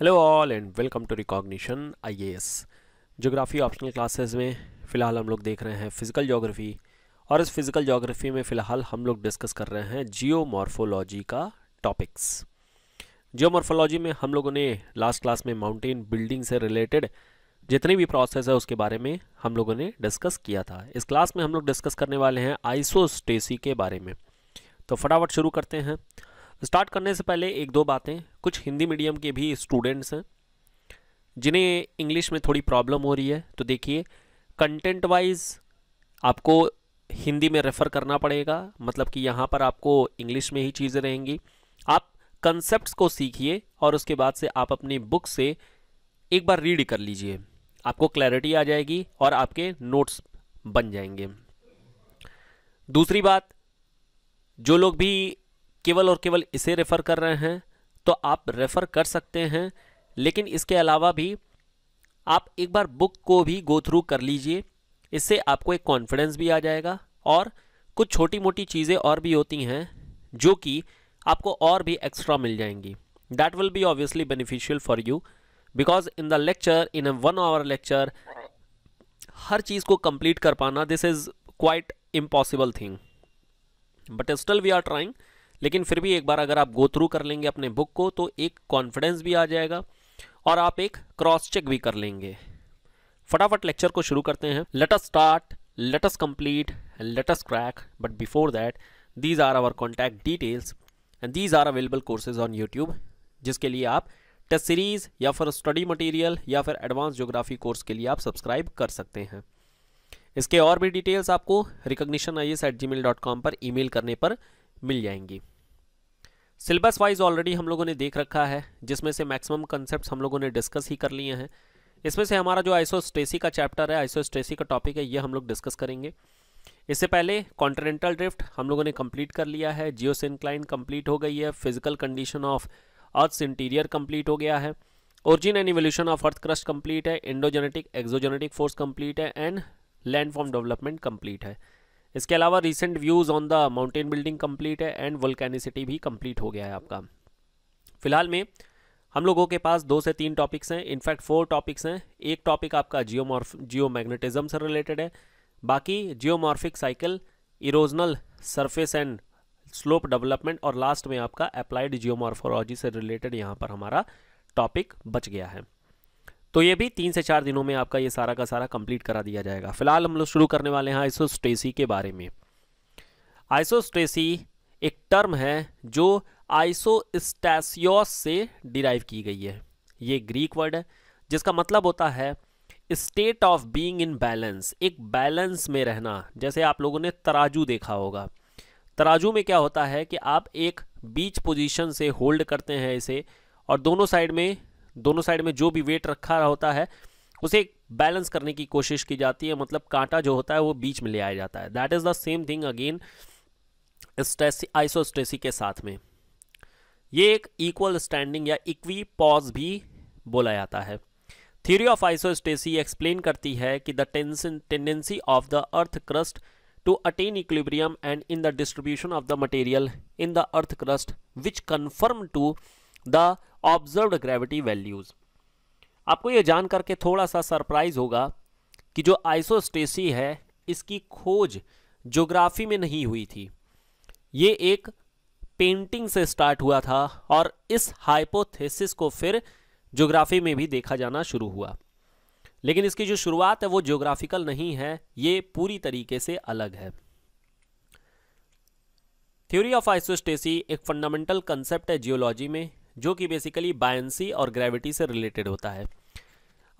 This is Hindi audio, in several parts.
hello all and welcome to recognition IAS geography optional classes में फ़िलहाल हम लोग देख रहे हैं फिज़िकल जोग्राफ़ी और इस फिज़िकल जोग्राफ़ी में फ़िलहाल हम लोग डिस्कस कर रहे हैं जियोमॉर्फोलॉजी का टॉपिक्स जियोमॉर्फोलॉजी में हम लोगों ने लास्ट क्लास में माउंटेन बिल्डिंग से रिलेटेड जितने भी प्रोसेस है उसके बारे में हम लोगों ने डिस्कस किया था इस क्लास में हम लोग डिस्कस करने वाले हैं आइसोस्टेसी के बारे में तो फटाफट शुरू करते हैं स्टार्ट करने से पहले एक दो बातें कुछ हिंदी मीडियम के भी स्टूडेंट्स हैं जिन्हें इंग्लिश में थोड़ी प्रॉब्लम हो रही है तो देखिए कंटेंट वाइज आपको हिंदी में रेफ़र करना पड़ेगा मतलब कि यहाँ पर आपको इंग्लिश में ही चीज़ें रहेंगी आप कंसेप्ट को सीखिए और उसके बाद से आप अपनी बुक से एक बार रीड कर लीजिए आपको क्लैरिटी आ जाएगी और आपके नोट्स बन जाएंगे दूसरी बात जो लोग भी केवल और केवल इसे रेफ़र कर रहे हैं तो आप रेफ़र कर सकते हैं लेकिन इसके अलावा भी आप एक बार बुक को भी गो थ्रू कर लीजिए इससे आपको एक कॉन्फिडेंस भी आ जाएगा और कुछ छोटी मोटी चीज़ें और भी होती हैं जो कि आपको और भी एक्स्ट्रा मिल जाएंगी that will be obviously beneficial for you because in the lecture in a one hour lecture हर चीज़ को कंप्लीट कर पाना this is quite impossible thing but still we are trying लेकिन फिर भी एक बार अगर आप गो थ्रू कर लेंगे अपने बुक को तो एक कॉन्फिडेंस भी आ जाएगा और आप एक क्रॉस चेक भी कर लेंगे फटाफट लेक्चर को शुरू करते हैं let us start let us complete let us crack but before that these are our contact details and these are available courses on YouTube जिसके लिए आप टेस्ट सीरीज या फिर स्टडी मटेरियल या फिर एडवांस ज्योग्राफी कोर्स के लिए आप सब्सक्राइब कर सकते हैं इसके और भी डिटेल्स आपको recognition I S at gmail dot com पर ईमेल करने पर मिल जाएंगी सिलेबस वाइज ऑलरेडी हम लोगों ने देख रखा है जिसमें से मैक्सिमम कंसेप्ट हम लोगों ने डिस्कस ही कर लिए हैं इसमें से हमारा जो आइसोस्टेसी का चैप्टर है आइसोस्टेसी का टॉपिक है ये हम लोग डिस्कस करेंगे इससे पहले कॉन्टिनेंटल ड्रिफ्ट हम लोगों ने कंप्लीट कर लिया है जियोसिनक्लाइन कंप्लीट हो गई है physical condition of earth's interior complete हो गया है origin and evolution of earth crust complete है इंडोजेनेटिक एक्सोजेनेटिक फोर्स कंप्लीट है and land form development complete है इसके अलावा recent views on the mountain building complete है एंड वल्केनिसिटी भी कंप्लीट हो गया है आपका फिलहाल में हम लोगों के पास दो से तीन टॉपिक्स हैं इनफैक्ट फोर टॉपिक्स हैं एक टॉपिक आपका जियोमॉर्फ जियोमैग्नेटिज्म से रिलेटेड है बाकी geomorphic cycle erosional surface and slope development और लास्ट में आपका अप्लाइड जियोमॉर्फोलॉजी से रिलेटेड यहाँ पर हमारा टॉपिक बच गया है तो ये भी तीन से चार दिनों में आपका ये सारा का सारा कंप्लीट करा दिया जाएगा फिलहाल हम लोग शुरू करने वाले हैं आइसोस्टेसी के बारे में आइसोस्टेसी एक टर्म है जो आइसोस्टैसियोस से डिराइव की गई है ये ग्रीक वर्ड है जिसका मतलब होता है state of being in balance एक बैलेंस में रहना जैसे आप लोगों ने तराजू देखा होगा तराजू में क्या होता है कि आप एक बीच पोजीशन से होल्ड करते हैं इसे और दोनों साइड में दोनों साइड में जो भी वेट रखा होता है उसे बैलेंस करने की कोशिश की जाती है मतलब कांटा जो होता है वो बीच में ले आया जाता है that is the same thing again स्ट्रेसी आइसोस्ट्रेसी के साथ में ये एक इक्वल स्टैंडिंग या इक्वी पॉज भी बोला जाता है थ्योरी ऑफ आइसोस्टेसी एक्सप्लेन करती है कि the tendency of the earth crust to attain equilibrium and in the distribution of the material in the earth crust which conform to the observed gravity values आपको यह जान करके थोड़ा सा सरप्राइज होगा कि जो आइसोस्टेसी है इसकी खोज जोग्राफी में नहीं हुई थी ये एक पेंटिंग से स्टार्ट हुआ था और इस हाइपोथेसिस को फिर जोग्राफी में भी देखा जाना शुरू हुआ लेकिन इसकी जो शुरुआत है वो जोग्राफिकल नहीं है ये पूरी तरीके से अलग है थ्योरी ऑफ आइसोस्टेसी एक फंडामेंटल कंसेप्ट है जियोलॉजी में जो कि बेसिकली बायंसी और ग्रेविटी से रिलेटेड होता है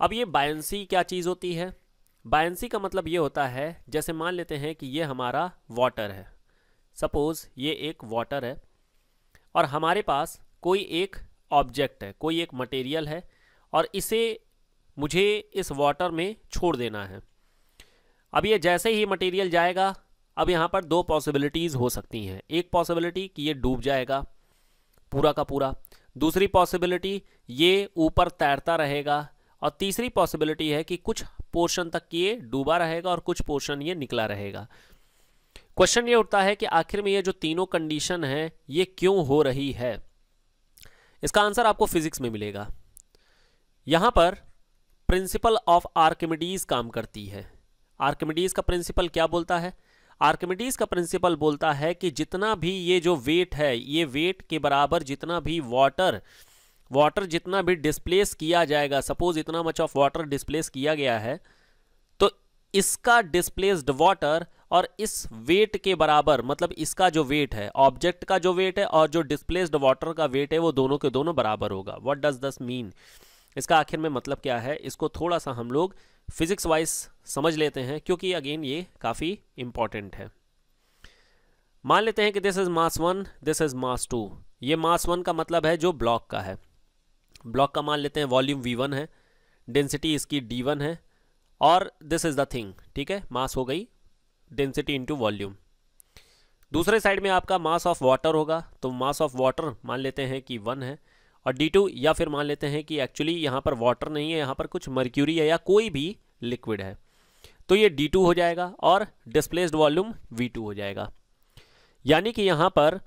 अब ये बायंसी क्या चीज़ होती है बायंसी का मतलब ये होता है जैसे मान लेते हैं कि ये हमारा वाटर है सपोज़ ये एक वाटर है और हमारे पास कोई एक ऑब्जेक्ट है कोई एक मटेरियल है और इसे मुझे इस वाटर में छोड़ देना है अब ये जैसे ही मटेरियल जाएगा अब यहाँ पर दो पॉसिबिलिटीज़ हो सकती हैं एक पॉसिबिलिटी कि ये डूब जाएगा पूरा का पूरा दूसरी पॉसिबिलिटी ये ऊपर तैरता रहेगा और तीसरी पॉसिबिलिटी है कि कुछ पोर्शन तक ये डूबा रहेगा और कुछ पोर्शन ये निकला रहेगा क्वेश्चन ये उठता है कि आखिर में ये जो तीनों कंडीशन है ये क्यों हो रही है इसका आंसर आपको फिजिक्स में मिलेगा यहां पर प्रिंसिपल ऑफ आर्किमिडीज काम करती है आर्किमिडीज का प्रिंसिपल क्या बोलता है आर्कमिटीज का प्रिंसिपल बोलता है कि जितना भी ये जो वेट है ये वेट के बराबर जितना भी वाटर वाटर जितना भी डिस्प्लेस किया जाएगा सपोज इतना मच ऑफ वाटर डिस्प्लेस किया गया है तो इसका डिस्प्लेस्ड वाटर और इस वेट के बराबर मतलब इसका जो वेट है ऑब्जेक्ट का जो वेट है और जो डिस्प्लेस्ड वाटर का वेट है वो दोनों के दोनों बराबर होगा वट डज दस मीन इसका आखिर में मतलब क्या है इसको थोड़ा सा हम लोग फिजिक्स वाइज समझ लेते हैं क्योंकि अगेन ये काफ़ी इम्पॉर्टेंट है मान लेते हैं कि this is mass one this is mass two ये मास वन का मतलब है जो ब्लॉक का है ब्लॉक का मान लेते हैं वॉल्यूम वी वन है डेंसिटी इसकी डी वन है और दिस इज़ द थिंग ठीक है मास हो गई डेंसिटी इंटू वॉल्यूम दूसरे साइड में आपका मास ऑफ वाटर होगा तो मास ऑफ वाटर मान लेते हैं कि वन है और डी टू या फिर मान लेते हैं कि एक्चुअली यहाँ पर वाटर नहीं है यहाँ पर कुछ मर्क्यूरी है या कोई भी लिक्विड है तो ये डी टू हो जाएगा और डिस्प्लेस्ड वॉल्यूम वी टू हो जाएगा यानी कि यहाँ पर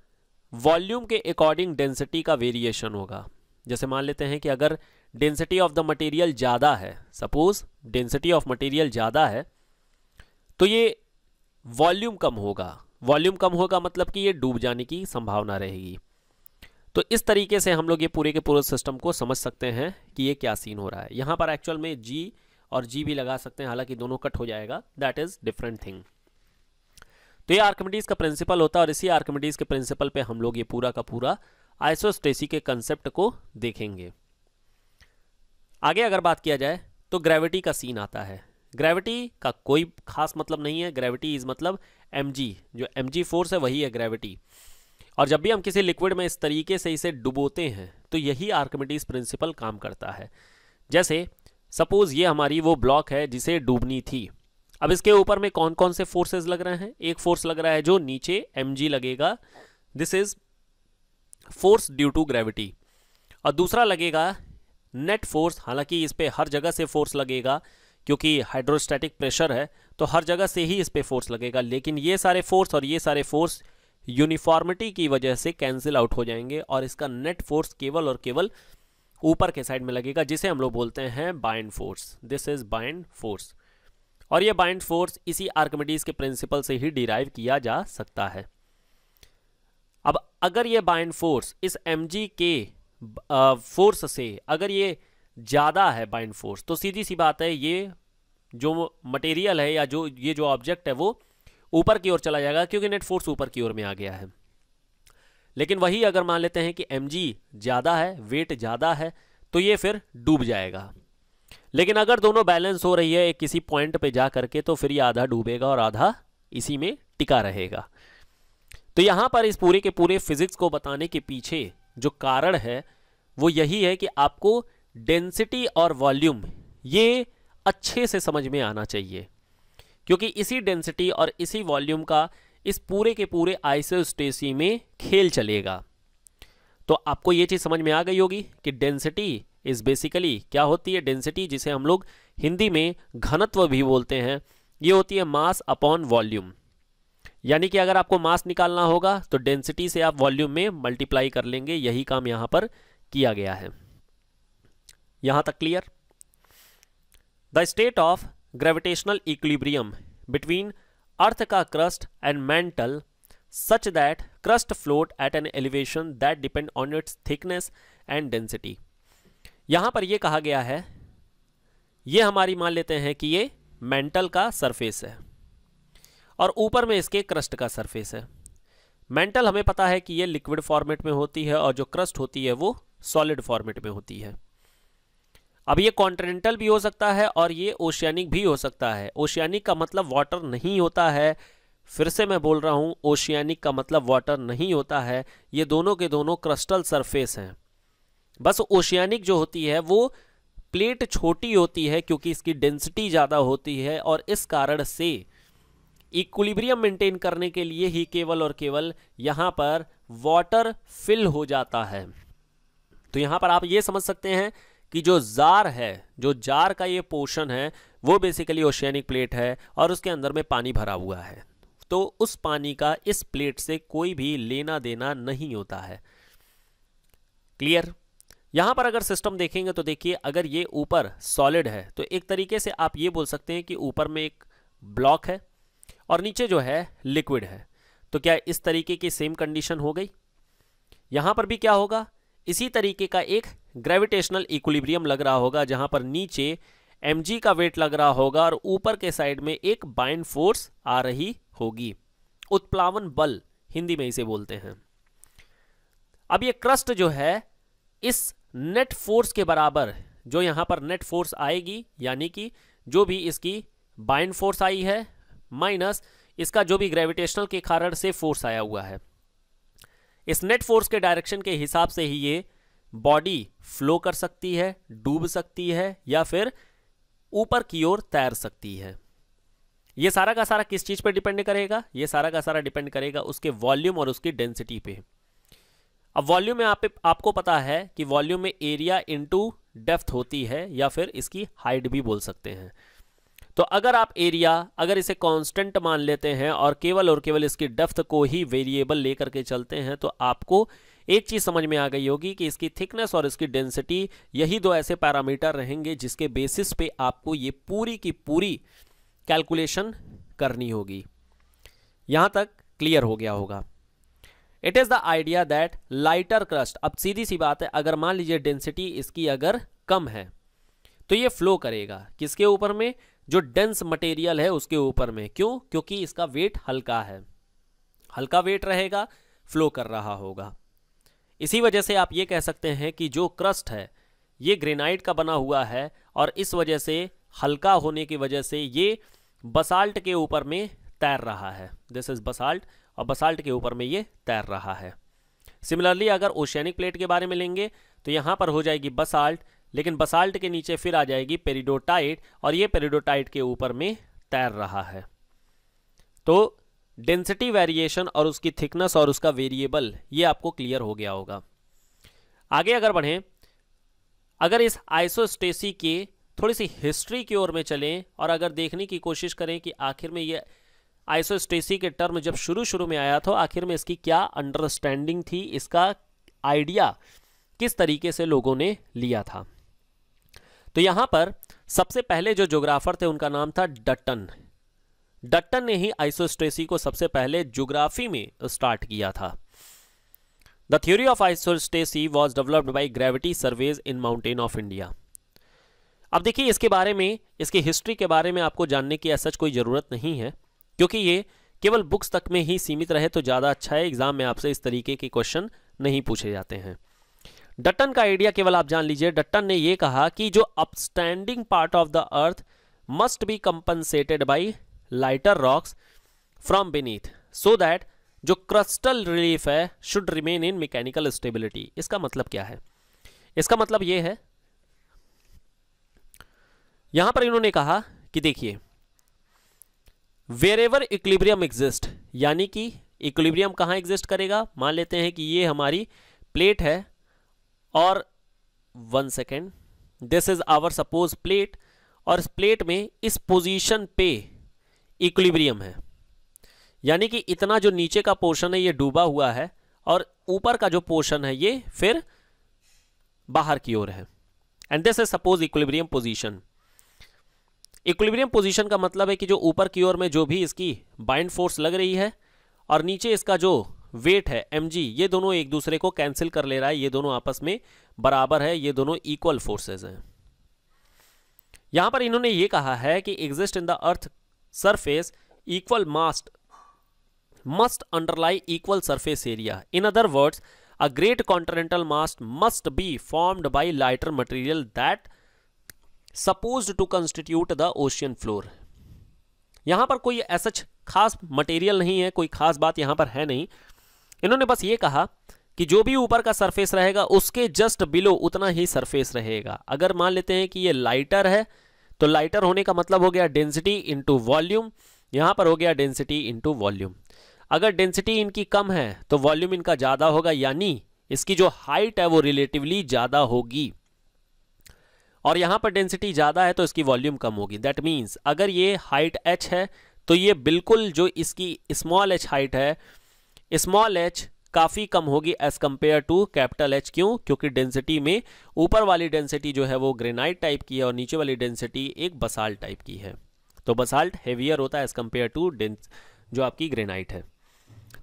वॉल्यूम के अकॉर्डिंग डेंसिटी का वेरिएशन होगा जैसे मान लेते हैं कि अगर डेंसिटी ऑफ द मटेरियल ज़्यादा है सपोज डेंसिटी ऑफ मटेरियल ज़्यादा है तो ये वॉल्यूम कम होगा वॉल्यूम कम होगा मतलब कि ये डूब जाने की संभावना रहेगी तो इस तरीके से हम लोग ये पूरे के पूरे सिस्टम को समझ सकते हैं कि ये क्या सीन हो रहा है यहाँ पर एक्चुअल में जी और जी भी लगा सकते हैं हालांकि दोनों कट हो जाएगा दैट इज़ डिफरेंट थिंग तो ये आर्कमेडीज का प्रिंसिपल होता है और इसी आर्कमेडीज के प्रिंसिपल पे हम लोग ये पूरा का पूरा आइसोस्टेसी के कंसेप्ट को देखेंगे आगे अगर बात किया जाए तो ग्रेविटी का सीन आता है ग्रेविटी का कोई खास मतलब नहीं है ग्रेविटी इज़ मतलब एम जो एम फोर्स है वही है ग्रेविटी और जब भी हम किसी लिक्विड में इस तरीके से इसे डुबोते हैं तो यही आर्कमिटीज प्रिंसिपल काम करता है जैसे सपोज ये हमारी वो ब्लॉक है जिसे डूबनी थी अब इसके ऊपर में कौन कौन से फोर्सेस लग रहे हैं एक फोर्स लग रहा है जो नीचे एम लगेगा this is force due to gravity और दूसरा लगेगा नेट फोर्स हालांकि इस पर हर जगह से फोर्स लगेगा क्योंकि हाइड्रोस्टैटिक प्रेशर है तो हर जगह से ही इस पर फोर्स लगेगा लेकिन ये सारे फोर्स और ये सारे फोर्स यूनिफॉर्मिटी की वजह से कैंसिल आउट हो जाएंगे और इसका नेट फोर्स केवल और केवल ऊपर के साइड में लगेगा जिसे हम लोग बोलते हैं buoyant force this is buoyant force और ये बाइंड फोर्स इसी आर्कमिडीज के प्रिंसिपल से ही डिराइव किया जा सकता है अब अगर ये बाइंड फोर्स इस एम के फोर्स से अगर ये ज़्यादा है बाइंड फोर्स तो सीधी सी बात है ये जो मटेरियल है या जो ये जो ऑब्जेक्ट है वो ऊपर की ओर चला जाएगा क्योंकि नेट फोर्स ऊपर की ओर में आ गया है लेकिन वही अगर मान लेते हैं कि एम ज़्यादा है वेट ज़्यादा है तो ये फिर डूब जाएगा लेकिन अगर दोनों बैलेंस हो रही है एक किसी पॉइंट पे जा करके तो फिर ये आधा डूबेगा और आधा इसी में टिका रहेगा तो यहाँ पर इस पूरे के पूरे फिजिक्स को बताने के पीछे जो कारण है वो यही है कि आपको डेंसिटी और वॉल्यूम ये अच्छे से समझ में आना चाहिए क्योंकि इसी डेंसिटी और इसी वॉल्यूम का इस पूरे के पूरे आइसोस्टेसी में खेल चलेगा तो आपको ये चीज़ समझ में आ गई होगी कि डेंसिटी इज़ बेसिकली क्या होती है डेंसिटी जिसे हम लोग हिंदी में घनत्व भी बोलते हैं ये होती है मास अपॉन वॉल्यूम यानी कि अगर आपको मास निकालना होगा तो डेंसिटी से आप वॉल्यूम में मल्टीप्लाई कर लेंगे यही काम यहाँ पर किया गया है यहाँ तक clear the state of gravitational equilibrium between earth का crust and mantle such that crust float at an elevation that depend on its thickness and density यहां पर यह कहा गया है ये हमारी मान लेते हैं कि ये मेंटल का सरफेस है और ऊपर में इसके क्रस्ट का सरफेस है मेंटल हमें पता है कि यह लिक्विड फॉर्मेट में होती है और जो क्रस्ट होती है वो सॉलिड फॉर्मेट में होती है अब ये कॉन्टिनेंटल भी हो सकता है और ये ओशियानिक भी हो सकता है ओशियानिक का मतलब वाटर नहीं होता है फिर से मैं बोल रहा हूँ ओशियानिक का मतलब वाटर नहीं होता है ये दोनों के दोनों क्रस्टल सरफेस हैं बस ओशियानिक जो होती है वो प्लेट छोटी होती है क्योंकि इसकी डेंसिटी ज़्यादा होती है और इस कारण से इक्विलिब्रियम मेंटेन करने के लिए ही केवल और केवल यहाँ पर वाटर फिल हो जाता है तो यहाँ पर आप ये समझ सकते हैं कि जो जार है जो जार का ये पोर्शन है वो बेसिकली ओशियनिक प्लेट है और उसके अंदर में पानी भरा हुआ है तो उस पानी का इस प्लेट से कोई भी लेना देना नहीं होता है क्लियर यहां पर अगर सिस्टम देखेंगे तो देखिए अगर ये ऊपर सॉलिड है तो एक तरीके से आप ये बोल सकते हैं कि ऊपर में एक ब्लॉक है और नीचे जो है लिक्विड है तो क्या इस तरीके की सेम कंडीशन हो गई यहां पर भी क्या होगा इसी तरीके का एक ग्रेविटेशनल इक्विलिब्रियम लग रहा होगा जहां पर नीचे एम का वेट लग रहा होगा और ऊपर के साइड में एक बाइंड फोर्स आ रही होगी उत्प्लावन बल हिंदी में इसे बोलते हैं अब ये क्रस्ट जो है इस नेट फोर्स के बराबर जो यहां पर नेट फोर्स आएगी यानी कि जो भी इसकी बाइंड फोर्स आई है माइनस इसका जो भी ग्रेविटेशनल के कारण से फोर्स आया हुआ है इस नेट फोर्स के डायरेक्शन के हिसाब से ही ये बॉडी फ्लो कर सकती है डूब सकती है या फिर ऊपर की ओर तैर सकती है ये सारा का सारा किस चीज़ पर डिपेंड करेगा ये सारा का सारा डिपेंड करेगा उसके वॉल्यूम और उसकी डेंसिटी पे अब वॉल्यूम में आप आपको पता है कि वॉल्यूम में एरिया इनटू डेप्थ होती है या फिर इसकी हाइट भी बोल सकते हैं तो अगर आप एरिया अगर इसे कांस्टेंट मान लेते हैं और केवल और केवल इसकी डेफ्थ को ही वेरिएबल लेकर के चलते हैं तो आपको एक चीज़ समझ में आ गई होगी कि इसकी थिकनेस और इसकी डेंसिटी यही दो ऐसे पैरामीटर रहेंगे जिसके बेसिस पे आपको ये पूरी की पूरी कैलकुलेशन करनी होगी यहां तक क्लियर हो गया होगा it is the idea that lighter crust अब सीधी सी बात है अगर मान लीजिए डेंसिटी इसकी अगर कम है तो ये फ्लो करेगा किसके ऊपर में जो डेंस मटेरियल है उसके ऊपर में क्यों क्योंकि इसका वेट हल्का है हल्का वेट रहेगा फ्लो कर रहा होगा इसी वजह से आप ये कह सकते हैं कि जो क्रस्ट है ये ग्रेनाइट का बना हुआ है और इस वजह से हल्का होने की वजह से ये बसाल्ट के ऊपर में तैर रहा है दिस इज़ बसाल्ट और बसाल्ट के ऊपर में ये तैर रहा है सिमिलरली अगर ओशियनिक प्लेट के बारे में लेंगे तो यहाँ पर हो जाएगी बसाल्ट लेकिन बसाल्ट के नीचे फिर आ जाएगी पेरिडोटाइट और ये पेरिडोटाइट के ऊपर में तैर रहा है तो डेंसिटी वेरिएशन और उसकी थिकनेस और उसका वेरिएबल ये आपको क्लियर हो गया होगा आगे अगर बढ़ें अगर इस आइसोस्टेसी के थोड़ी सी हिस्ट्री की ओर में चलें और अगर देखने की कोशिश करें कि आखिर में ये आइसोस्टेसी के टर्म जब शुरू शुरू में आया तो आखिर में इसकी क्या अंडरस्टैंडिंग थी इसका आइडिया किस तरीके से लोगों ने लिया था तो यहां पर सबसे पहले जो जोग्राफर थे उनका नाम था डटन डटन ने ही आइसोस्ट्रेसी को सबसे पहले जोग्राफी में स्टार्ट किया था the theory of isostasy was developed by gravity surveys in mountain of India अब देखिए इसके बारे में इसकी हिस्ट्री के बारे में आपको जानने की ऐसा कोई ज़रूरत नहीं है क्योंकि ये केवल बुक्स तक में ही सीमित रहे तो ज़्यादा अच्छा है एग्ज़ाम में आपसे इस तरीके के क्वेश्चन नहीं पूछे जाते हैं डटन का आइडिया केवल आप जान लीजिए डटन ने यह कहा कि जो upstanding part of the earth must be compensated by lighter rocks from beneath so that जो क्रस्टल रिलीफ है should remain in mechanical stability इसका मतलब क्या है इसका मतलब यह है यहां पर इन्होंने कहा कि देखिए वेर एवर इक्लिब्रियम एग्जिस्ट यानी कि इक्लिब्रियम कहां एग्जिस्ट करेगा मान लेते हैं कि ये हमारी प्लेट है और one second this is our suppose plate और इस प्लेट में इस पोजीशन पे इक्विलिब्रियम है यानी कि इतना जो नीचे का पोर्शन है ये डूबा हुआ है और ऊपर का जो पोर्शन है ये फिर बाहर की ओर है and this is suppose equilibrium position equilibrium position का मतलब है कि जो ऊपर की ओर में जो भी इसकी बाइंड फोर्स लग रही है और नीचे इसका जो वेट है एम ये दोनों एक दूसरे को कैंसिल कर ले रहा है ये दोनों आपस में बराबर है ये दोनों इक्वल फोर्सेज हैं यहां पर इन्होंने ये कहा है कि exist in the earth surface equal mass must underlie equal surface area in other words a great continental mass must be formed by lighter material that suppose to constitute the ocean floor यहां पर कोई ऐसा खास मटेरियल नहीं है कोई खास बात यहां पर है नहीं इन्होंने बस ये कहा कि जो भी ऊपर का सरफेस रहेगा उसके जस्ट बिलो उतना ही सरफेस रहेगा अगर मान लेते हैं कि ये लाइटर है तो लाइटर होने का मतलब हो गया डेंसिटी इंटू वॉल्यूम यहाँ पर हो गया डेंसिटी इंटू वॉल्यूम अगर डेंसिटी इनकी कम है तो वॉल्यूम इनका ज़्यादा होगा यानी इसकी जो हाइट है वो रिलेटिवली ज़्यादा होगी और यहाँ पर डेंसिटी ज़्यादा है तो इसकी वॉल्यूम कम होगी दैट मीन्स अगर ये हाइट एच है तो ये बिल्कुल जो इसकी स्मॉल एच हाइट है स्मॉल एच काफ़ी कम होगी as compare to capital H क्यों क्योंकि डेंसिटी में ऊपर वाली डेंसिटी जो है वो ग्रेनाइट टाइप की है और नीचे वाली डेंसिटी एक बसाल्ट टाइप की है तो बसाल्ट हेवियर होता है एज कंपेयर टू डेंस जो आपकी ग्रेनाइट है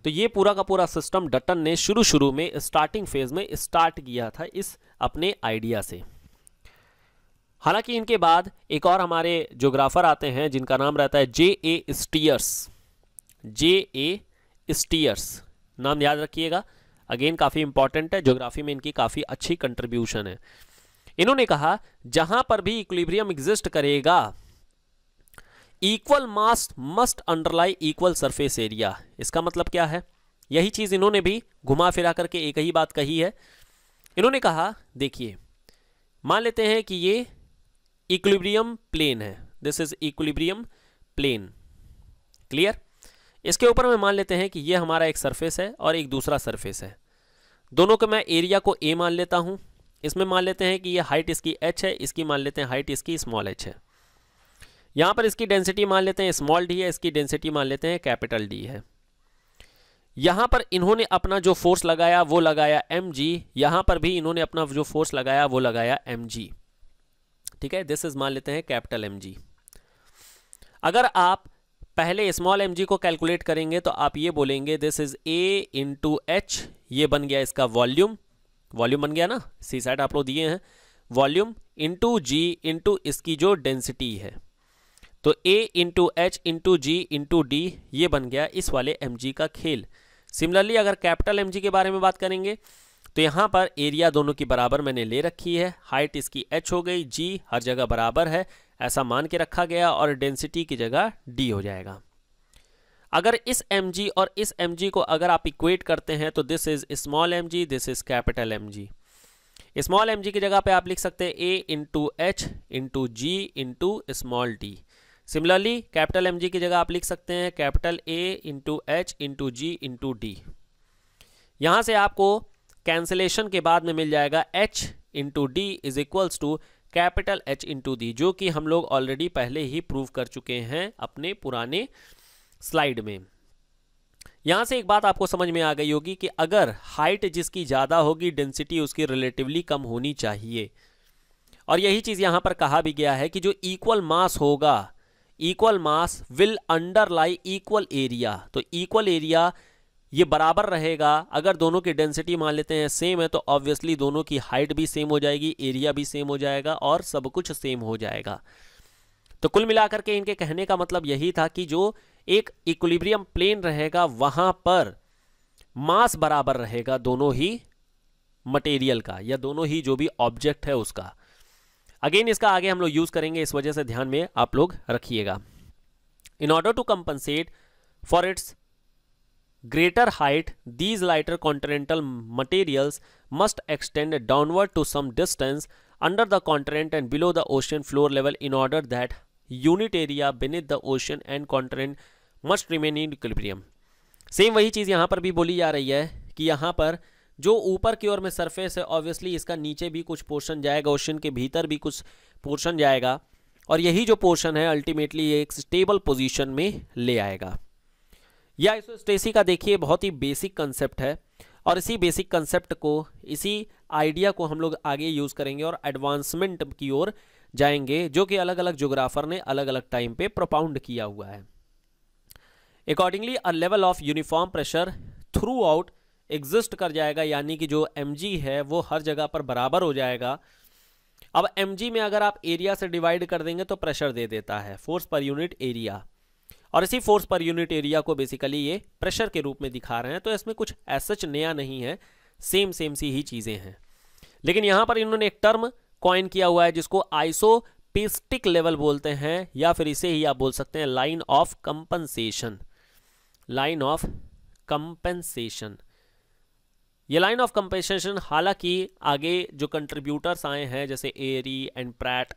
तो ये पूरा का पूरा सिस्टम डटन ने शुरू शुरू में स्टार्टिंग फेज में स्टार्ट किया था इस अपने आइडिया से हालांकि इनके बाद एक और हमारे जोग्राफर आते हैं जिनका नाम रहता है जे ए स्टीयर्स जे ए स्टीयर्स नाम याद रखिएगा अगेन काफ़ी इंपॉर्टेंट है ज्योग्राफी में इनकी काफ़ी अच्छी कंट्रीब्यूशन है इन्होंने कहा जहां पर भी इक्विलिब्रियम एग्जिस्ट करेगा equal mass must underlie equal surface area इसका मतलब क्या है यही चीज़ इन्होंने भी घुमा फिरा करके एक ही बात कही है इन्होंने कहा देखिए मान लेते हैं कि ये इक्विलिब्रियम प्लेन है this is equilibrium plane clear इसके ऊपर में मान लेते हैं कि ये हमारा एक सरफेस है और एक दूसरा सरफेस है दोनों का मैं एरिया को ए मान लेता हूँ इसमें मान लेते हैं कि ये हाइट इसकी एच है इसकी मान लेते हैं हाइट इसकी स्मॉल एच है यहाँ पर इसकी डेंसिटी मान लेते हैं स्मॉल डी है इसकी डेंसिटी मान लेते हैं कैपिटल डी है यहाँ पर इन्होंने अपना जो फोर्स लगाया वो लगाया एम जी यहाँ पर भी इन्होंने अपना जो फोर्स लगाया वो लगाया एम जी ठीक है दिस इज मान लेते हैं कैपिटल एम जी अगर आप पहले स्मॉल एम को कैलकुलेट करेंगे तो आप ये बोलेंगे this is A into H ये बन गया इसका वॉल्यूम वॉल्यूम बन गया ना सी साइड आप लोग दिए हैं वॉल्यूम इंटू जी इंटू इसकी जो डेंसिटी है तो A into H into G into D ये बन गया इस वाले एम का खेल सिमिलरली अगर कैपिटल एम के बारे में बात करेंगे तो यहाँ पर एरिया दोनों की बराबर मैंने ले रखी है हाइट इसकी एच हो गई जी हर जगह बराबर है ऐसा मान के रखा गया और डेंसिटी की जगह डी हो जाएगा अगर इस एम और इस एम को अगर आप इक्वेट करते हैं तो this is small M this is capital M small M की जगह पे आप लिख सकते हैं A into H into G into small D similarly capital M की जगह आप लिख सकते हैं capital A into H into G into D यहाँ से आपको कैंसिलेशन के बाद में मिल जाएगा H into D is equals to capital H into D जो कि हम लोग ऑलरेडी पहले ही प्रूव कर चुके हैं अपने पुराने स्लाइड में यहां से एक बात आपको समझ में आ गई होगी कि अगर हाइट जिसकी ज़्यादा होगी डेंसिटी उसकी रिलेटिवली कम होनी चाहिए और यही चीज़ यहां पर कहा भी गया है कि जो इक्वल मास होगा equal mass will underlie equal area तो इक्वल एरिया ये बराबर रहेगा अगर दोनों की डेंसिटी मान लेते हैं सेम है तो ऑब्वियसली दोनों की हाइट भी सेम हो जाएगी एरिया भी सेम हो जाएगा और सब कुछ सेम हो जाएगा तो कुल मिलाकर के इनके कहने का मतलब यही था कि जो एक इक्विलिब्रियम प्लेन रहेगा वहां पर मास बराबर रहेगा दोनों ही मटेरियल का या दोनों ही जो भी ऑब्जेक्ट है उसका अगेन इसका आगे हम लोग यूज करेंगे इस वजह से ध्यान में आप लोग रखिएगा in order to compensate for its greater height these lighter continental materials must extend downward to some distance under the continent and below the ocean floor level in order that unit area beneath the ocean and continent must remain in equilibrium same वही चीज़ यहाँ पर भी बोली जा रही है कि यहाँ पर जो ऊपर की ओर में सरफेस है ऑब्वियसली इसका नीचे भी कुछ पोर्शन जाएगा ओशन के भीतर भी कुछ पोर्शन जाएगा और यही जो पोर्शन है अल्टीमेटली ये एक स्टेबल पोजीशन में ले आएगा या आइसोस्टेसी का देखिए बहुत ही बेसिक कंसेप्ट है और इसी बेसिक कंसेप्ट को इसी आइडिया को हम लोग आगे यूज़ करेंगे और एडवांसमेंट की ओर जाएंगे जो कि अलग अलग जोग्राफर ने अलग अलग टाइम पे प्रोपाउंड किया हुआ है accordingly a level of uniform pressure throughout exist कर जाएगा यानी कि जो एम है वो हर जगह पर बराबर हो जाएगा अब एम में अगर आप एरिया से डिवाइड कर देंगे तो प्रेशर दे देता है फोर्स पर यूनिट एरिया और इसी फोर्स पर यूनिट एरिया को बेसिकली ये प्रेशर के रूप में दिखा रहे हैं तो इसमें कुछ ऐसा नया नहीं है सेम सेम सी ही चीज़ें हैं लेकिन यहाँ पर इन्होंने एक टर्म कॉइन किया हुआ है जिसको आइसो पिस्टिक लेवल बोलते हैं या फिर इसे ही आप बोल सकते हैं line of compensation line of compensation ये लाइन ऑफ कंपनसेशन हालांकि आगे जो कंट्रीब्यूटर्स आए हैं जैसे एरी एंड प्रैट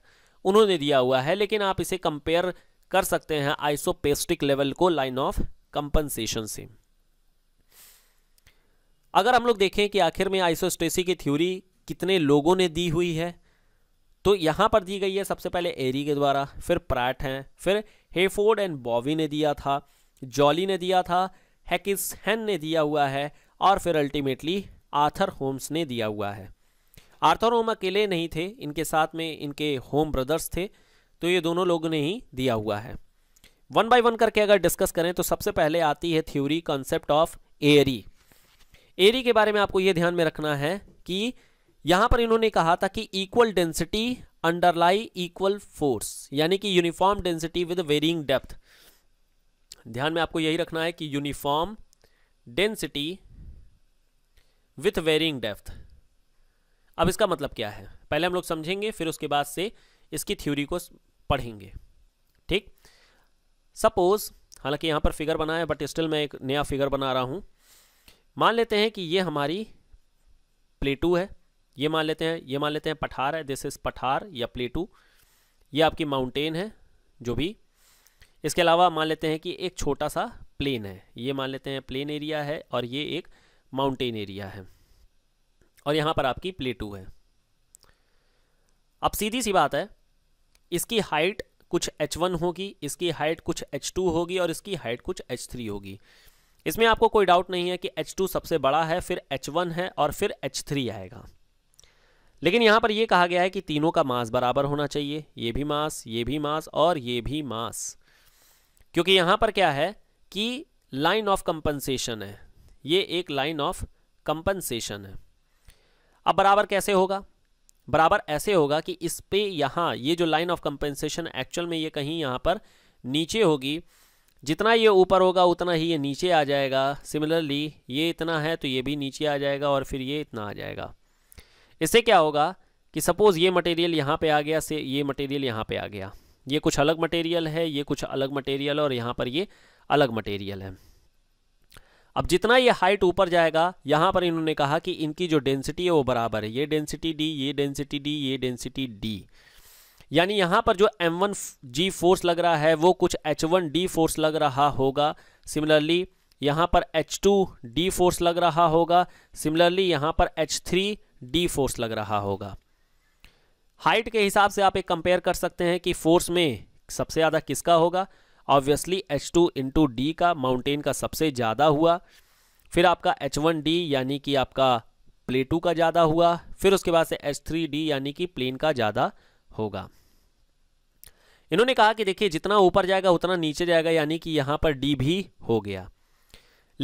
उन्होंने दिया हुआ है लेकिन आप इसे कंपेयर कर सकते हैं आइसोपेस्टिक लेवल को लाइन ऑफ कंपनसेशन से अगर हम लोग देखें कि आखिर में आइसोस्टेसी की थ्योरी कितने लोगों ने दी हुई है तो यहाँ पर दी गई है सबसे पहले एरी के द्वारा फिर प्राट हैं फिर हेफोर्ड एंड बॉवी ने दिया था जॉली ने दिया था हैकिस हैन ने दिया हुआ है और फिर अल्टीमेटली आर्थर होम्स ने दिया हुआ है आर्थर होम अकेले नहीं थे इनके साथ में इनके होम ब्रदर्स थे तो ये दोनों लोगों ने ही दिया हुआ है वन बाय वन करके अगर डिस्कस करें तो सबसे पहले आती है theory concept of Airy Airy के बारे में आपको ये ध्यान में रखना है कि यहां पर इन्होंने कहा था कि equal density underlie equal force यानी कि uniform density with varying depth ध्यान में आपको यही रखना है कि uniform density with varying depth अब इसका मतलब क्या है पहले हम लोग समझेंगे फिर उसके बाद से इसकी थ्योरी को पढ़ेंगे ठीक सपोज हालांकि यहां पर फिगर बना है बट स्टिल मैं एक नया फिगर बना रहा हूं मान लेते हैं कि ये हमारी प्लेटू है ये मान लेते हैं ये मान लेते हैं पठार है दिस इज़ पठार या प्लेटू ये आपकी माउंटेन है जो भी इसके अलावा मान लेते हैं कि एक छोटा सा प्लेन है ये मान लेते हैं प्लेन एरिया है और ये एक माउंटेन एरिया है और यहां पर आपकी प्लेटू है अब सीधी सी बात है इसकी हाइट कुछ h1 होगी इसकी हाइट कुछ h2 होगी और इसकी हाइट कुछ h3 होगी इसमें आपको कोई डाउट नहीं है कि h2 सबसे बड़ा है फिर h1 है और फिर h3 आएगा लेकिन यहाँ पर यह कहा गया है कि तीनों का मास बराबर होना चाहिए ये भी मास ये भी मास और ये भी मास क्योंकि यहाँ पर क्या है कि लाइन ऑफ कंपनसेशन है ये एक लाइन ऑफ कंपनसेशन है अब बराबर कैसे होगा बराबर ऐसे होगा कि इस पे यहाँ ये जो लाइन ऑफ कंपेंसेशन एक्चुअल में ये कहीं यहाँ पर नीचे होगी जितना ये ऊपर होगा उतना ही ये नीचे आ जाएगा सिमिलरली ये इतना है तो ये भी नीचे आ जाएगा और फिर ये इतना आ जाएगा इससे क्या होगा कि सपोज़ ये मटेरियल यहाँ पे आ गया से ये मटेरियल यहाँ पे आ गया ये कुछ अलग मटेरियल है ये कुछ अलग मटेरियल और यहाँ पर ये अलग मटेरियल है अब जितना ये हाइट ऊपर जाएगा यहाँ पर इन्होंने कहा कि इनकी जो डेंसिटी है वो बराबर है ये डेंसिटी डी ये डेंसिटी डी ये डेंसिटी डी यानी यहाँ पर जो एम वन जी फोर्स लग रहा है वो कुछ एच वन डी फोर्स लग रहा होगा सिमिलरली यहाँ पर एच टू डी फोर्स लग रहा होगा सिमिलरली यहाँ पर एच थ्री डी फोर्स लग रहा होगा हाइट के हिसाब से आप एक कंपेयर कर सकते हैं कि फोर्स में सबसे ज़्यादा किसका होगा obviously H two into D का माउंटेन का सबसे ज़्यादा हुआ फिर आपका एच वन डी यानी कि आपका प्लेटू का ज़्यादा हुआ फिर उसके बाद से एच थ्री डी यानी कि प्लेन का ज़्यादा होगा इन्होंने कहा कि देखिए जितना ऊपर जाएगा उतना नीचे जाएगा यानी कि यहाँ पर डी भी हो गया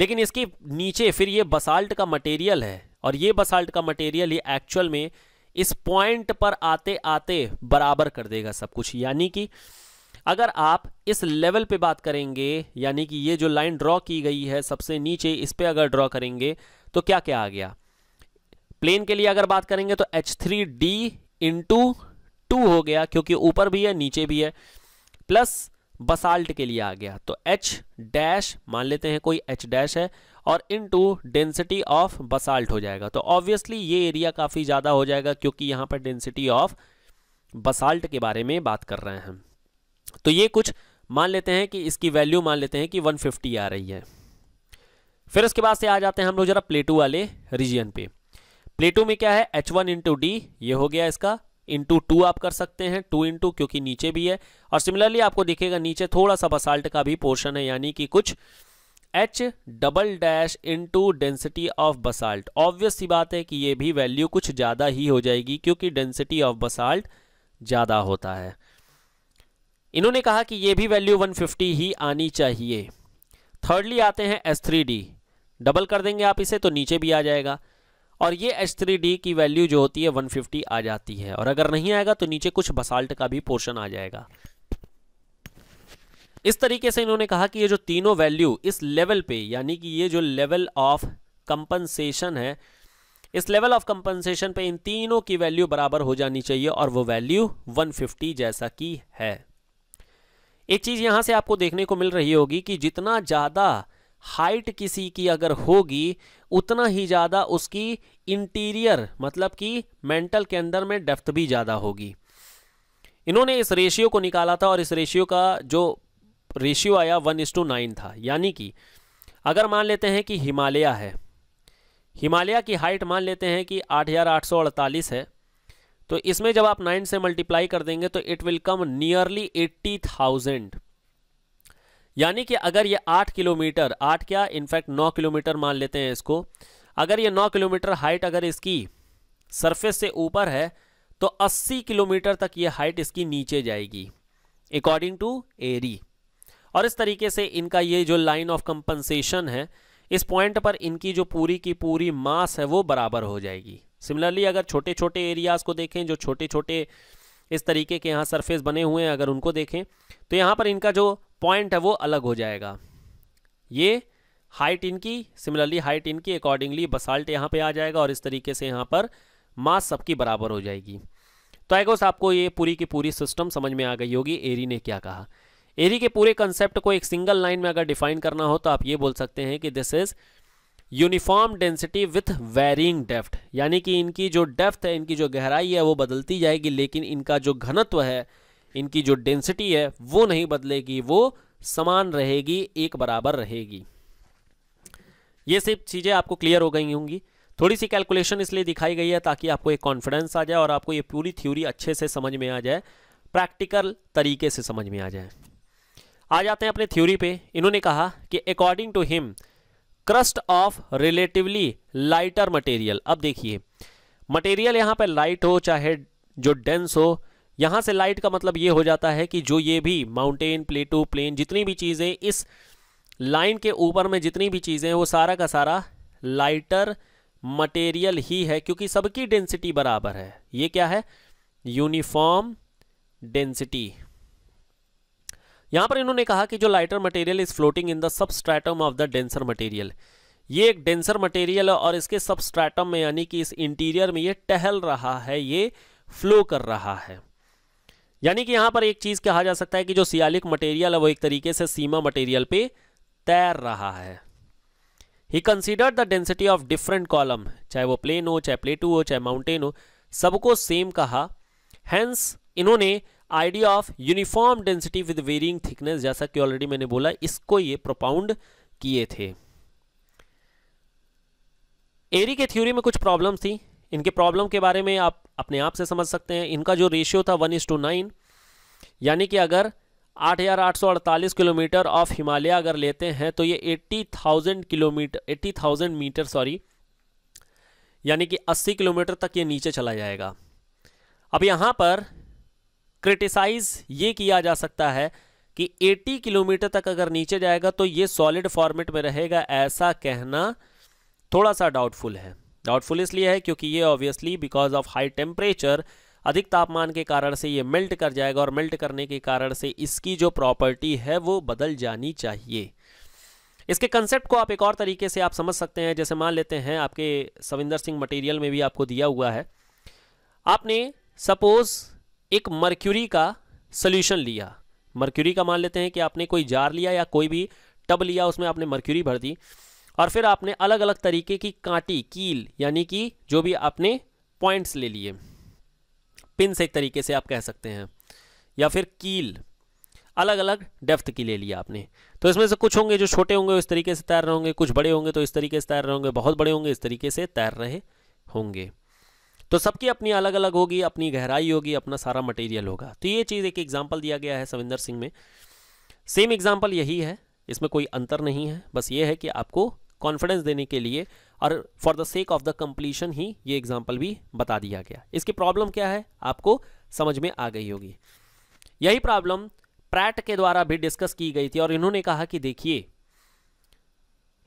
लेकिन इसके नीचे फिर ये बसाल्ट का मटेरियल है और ये बसाल्ट का मटेरियल ये एक्चुअल में इस पॉइंट पर आते आते बराबर कर देगा सब कुछ यानी कि अगर आप इस लेवल पे बात करेंगे यानी कि ये जो लाइन ड्रॉ की गई है सबसे नीचे इस पर अगर ड्रॉ करेंगे तो क्या क्या आ गया प्लेन के लिए अगर बात करेंगे तो H three D into two हो गया क्योंकि ऊपर भी है नीचे भी है प्लस बसाल्ट के लिए आ गया तो एच डैश मान लेते हैं कोई एच डैश है और into density of basalt हो जाएगा तो ऑब्वियसली ये एरिया काफ़ी ज़्यादा हो जाएगा क्योंकि यहाँ पर डेंसिटी ऑफ बसाल्ट के बारे में बात कर रहे हैं तो ये कुछ मान लेते हैं कि इसकी वैल्यू मान लेते हैं कि 150 आ रही है फिर उसके बाद से आ जाते हैं हम लोग जरा प्लेटू वाले रीजियन पे प्लेटू में क्या है एच वन इंटू डी ये हो गया इसका इंटू टू आप कर सकते हैं टू इंटू क्योंकि नीचे भी है और सिमिलरली आपको दिखेगा नीचे थोड़ा सा बसाल्ट का भी पोर्शन है यानी कि कुछ H double dash into density of basalt obvious सी बात है कि ये भी वैल्यू कुछ ज़्यादा ही हो जाएगी क्योंकि डेंसिटी ऑफ बसाल्ट ज़्यादा होता है इन्होंने कहा कि ये भी वैल्यू 150 ही आनी चाहिए थर्डली आते हैं एस डबल कर देंगे आप इसे तो नीचे भी आ जाएगा और ये एस की वैल्यू जो होती है 150 आ जाती है और अगर नहीं आएगा तो नीचे कुछ बसाल्ट का भी पोर्शन आ जाएगा इस तरीके से इन्होंने कहा कि ये जो तीनों वैल्यू इस लेवल पे यानी कि ये जो लेवल ऑफ कंपनसेशन है इस लेवल ऑफ कंपनसेशन पे इन तीनों की वैल्यू बराबर हो जानी चाहिए और वो वैल्यू 150 जैसा कि है एक चीज़ यहाँ से आपको देखने को मिल रही होगी कि जितना ज़्यादा हाइट किसी की अगर होगी उतना ही ज़्यादा उसकी इंटीरियर मतलब कि मेंटल के अंदर में डेप्थ भी ज़्यादा होगी इन्होंने इस रेशियो को निकाला था और इस रेशियो का जो रेशियो आया वन इस टू नाइन था यानी कि अगर मान लेते हैं कि हिमालय है हिमालय की हाइट मान लेते हैं कि आठ हज़ार आठ सौ अड़तालीस है तो इसमें जब आप नाइन से मल्टीप्लाई कर देंगे तो it will come nearly eighty thousand यानी कि अगर ये आठ किलोमीटर आठ क्या इनफैक्ट नौ किलोमीटर मान लेते हैं इसको अगर ये नौ किलोमीटर हाइट अगर इसकी सरफेस से ऊपर है तो अस्सी किलोमीटर तक ये हाइट इसकी नीचे जाएगी अकॉर्डिंग टू एरी और इस तरीके से इनका ये जो लाइन ऑफ कंपनसेशन है इस पॉइंट पर इनकी जो पूरी की पूरी मास है वो बराबर हो जाएगी सिमिलरली अगर छोटे छोटे एरियाज़ को देखें जो छोटे छोटे इस तरीके के यहाँ सरफेस बने हुए हैं अगर उनको देखें तो यहाँ पर इनका जो पॉइंट है वो अलग हो जाएगा ये हाइट इनकी सिमिलरली हाइट इनकी अकॉर्डिंगली बसाल्ट यहाँ पे आ जाएगा और इस तरीके से यहाँ पर मास सबकी बराबर हो जाएगी तो आएगोस आपको ये पूरी की पूरी सिस्टम समझ में आ गई होगी एरी ने क्या कहा एरी के पूरे कंसेप्ट को एक सिंगल लाइन में अगर डिफाइन करना हो तो आप ये बोल सकते हैं कि this is uniform density with varying depth यानी कि इनकी जो डेफ्थ है इनकी जो गहराई है वो बदलती जाएगी लेकिन इनका जो घनत्व है इनकी जो डेंसिटी है वो नहीं बदलेगी वो समान रहेगी एक बराबर रहेगी ये सब चीज़ें आपको क्लियर हो गई होंगी थोड़ी सी कैलकुलेशन इसलिए दिखाई गई है ताकि आपको एक कॉन्फिडेंस आ जाए और आपको ये पूरी थ्योरी अच्छे से समझ में आ जाए प्रैक्टिकल तरीके से समझ में आ जाए आ जाते हैं अपने थ्योरी पे इन्होंने कहा कि according to him crust of relatively lighter material अब देखिए मटेरियल यहाँ पर लाइट हो चाहे जो डेंस हो यहाँ से लाइट का मतलब ये हो जाता है कि जो ये भी माउंटेन प्लेटो प्लेन जितनी भी चीज़ें इस लाइन के ऊपर में जितनी भी चीज़ें वो सारा का सारा लाइटर मटेरियल ही है क्योंकि सबकी डेंसिटी बराबर है ये क्या है यूनिफॉर्म डेंसिटी यहां पर इन्होंने कहा कि जो lighter material is floating in the substratum of the denser material ये एक डेंसर मटेरियल है और इसके सबस्ट्रैटम में यानी कि इस इंटीरियर में ये टहल रहा है ये फ्लो कर रहा है यानी कि यहां पर एक चीज़ कहा जा सकता है कि जो सियालिक मटेरियल है वो एक तरीके से सीमा मटेरियल पे तैर रहा है ही consider the density of different column चाहे वो प्लेन हो चाहे प्लेटू हो चाहे माउंटेन हो सबको सेम कहा हैंस इन्होंने idea of uniform density with varying thickness जैसा कि ऑलरेडी मैंने बोला इसको ये प्रोपाउंड किए थे एरी के थ्योरी में कुछ प्रॉब्लम थी इनके प्रॉब्लम के बारे में आप अपने आप से समझ सकते हैं इनका जो रेशियो था वन इज टू नाइन यानी कि अगर 8,848 किलोमीटर ऑफ हिमालय अगर लेते हैं तो ये 80,000 किलोमीटर 80,000 मीटर सॉरी यानी कि 80 किलोमीटर तक ये नीचे चला जाएगा अब यहाँ पर क्रिटिसाइज ये किया जा सकता है कि 80 किलोमीटर तक अगर नीचे जाएगा तो ये सॉलिड फॉर्मेट में रहेगा ऐसा कहना थोड़ा सा डाउटफुल है डाउटफुल इसलिए है क्योंकि ये obviously because of high temperature अधिक तापमान के कारण से ये मेल्ट कर जाएगा और मेल्ट करने के कारण से इसकी जो प्रॉपर्टी है वो बदल जानी चाहिए इसके कंसेप्ट को आप एक और तरीके से आप समझ सकते हैं जैसे मान लेते हैं आपके सविंदर सिंह मटेरियल में भी आपको दिया हुआ है आपने सपोज़ एक मर्क्यूरी का सोल्यूशन लिया मर्क्यूरी का मान लेते हैं कि आपने कोई जार लिया या कोई भी टब लिया उसमें आपने मर्क्यूरी भर दी और फिर आपने अलग अलग तरीके की कांटी कील यानी कि जो भी आपने पॉइंट्स ले लिए पिंस एक तरीके से आप कह सकते हैं या फिर कील अलग अलग डेफ्थ की ले लिया आपने तो इसमें से कुछ होंगे जो छोटे होंगे इस तरीके से तैर रहे होंगे कुछ बड़े होंगे तो इस तरीके से तैर रहे होंगे बहुत बड़े होंगे इस तरीके से तैर रहे होंगे तो सबकी अपनी अलग अलग होगी अपनी गहराई होगी अपना सारा मटेरियल होगा तो ये चीज़ एक एग्जाम्पल दिया गया है सविंदर सिंह में सेम एग्जाम्पल यही है इसमें कोई अंतर नहीं है बस ये है कि आपको कॉन्फिडेंस देने के लिए और for the sake of the completion ही ये एग्जाम्पल भी बता दिया गया इसकी प्रॉब्लम क्या है आपको समझ में आ गई होगी यही प्रॉब्लम प्रैट के द्वारा भी डिस्कस की गई थी और इन्होंने कहा कि देखिए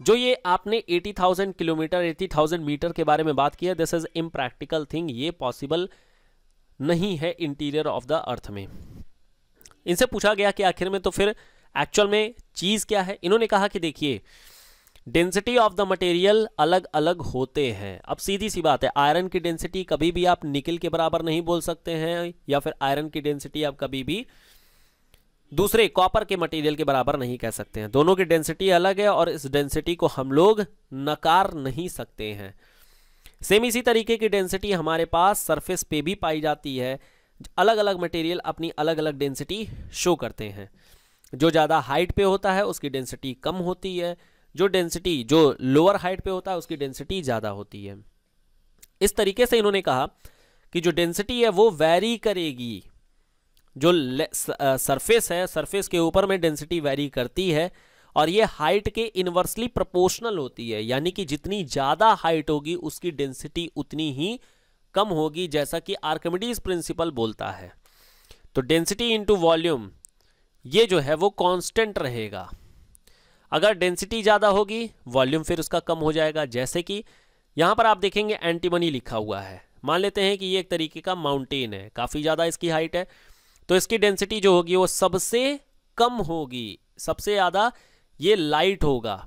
जो ये आपने 80,000 किलोमीटर 80,000 मीटर के बारे में बात किया दिस इज इम्प्रैक्टिकल थिंग ये पॉसिबल नहीं है इंटीरियर ऑफ द अर्थ में इनसे पूछा गया कि आखिर में तो फिर एक्चुअल में चीज़ क्या है इन्होंने कहा कि देखिए डेंसिटी ऑफ द मटेरियल अलग अलग होते हैं अब सीधी सी बात है आयरन की डेंसिटी कभी भी आप निकल के बराबर नहीं बोल सकते हैं या फिर आयरन की डेंसिटी आप कभी भी दूसरे कॉपर के मटेरियल के बराबर नहीं कह सकते हैं दोनों की डेंसिटी अलग है और इस डेंसिटी को हम लोग नकार नहीं सकते हैं सेम इसी तरीके की डेंसिटी हमारे पास सरफेस पे भी पाई जाती है अलग अलग मटेरियल अपनी अलग अलग डेंसिटी शो करते हैं जो ज़्यादा हाइट पे होता है उसकी डेंसिटी कम होती है जो डेंसिटी जो लोअर हाइट पे होता है उसकी डेंसिटी ज़्यादा होती है इस तरीके से इन्होंने कहा कि जो डेंसिटी है वो वेरी करेगी जो सरफेस है सरफेस के ऊपर में डेंसिटी वेरी करती है और ये हाइट के इन्वर्सली प्रोपोर्शनल होती है यानी कि जितनी ज़्यादा हाइट होगी उसकी डेंसिटी उतनी ही कम होगी जैसा कि आर्कमिडीज प्रिंसिपल बोलता है तो डेंसिटी इनटू वॉल्यूम ये जो है वो कांस्टेंट रहेगा अगर डेंसिटी ज़्यादा होगी वॉल्यूम फिर उसका कम हो जाएगा जैसे कि यहाँ पर आप देखेंगे एंटीमनी लिखा हुआ है मान लेते हैं कि ये एक तरीके का माउंटेन है काफ़ी ज़्यादा इसकी हाइट है तो इसकी डेंसिटी जो होगी वो सबसे कम होगी सबसे ज़्यादा ये लाइट होगा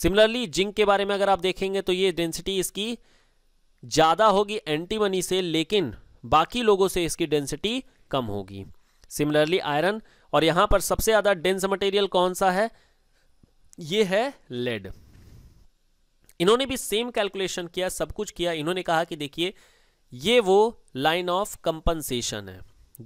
सिमिलरली जिंक के बारे में अगर आप देखेंगे तो ये डेंसिटी इसकी ज़्यादा होगी एंटीमनी से लेकिन बाकी लोगों से इसकी डेंसिटी कम होगी सिमिलरली आयरन और यहां पर सबसे ज़्यादा डेंस मटेरियल कौन सा है ये है लेड इन्होंने भी सेम कैलकुलेशन किया सब कुछ किया इन्होंने कहा कि देखिए ये वो लाइन ऑफ कंपनसेशन है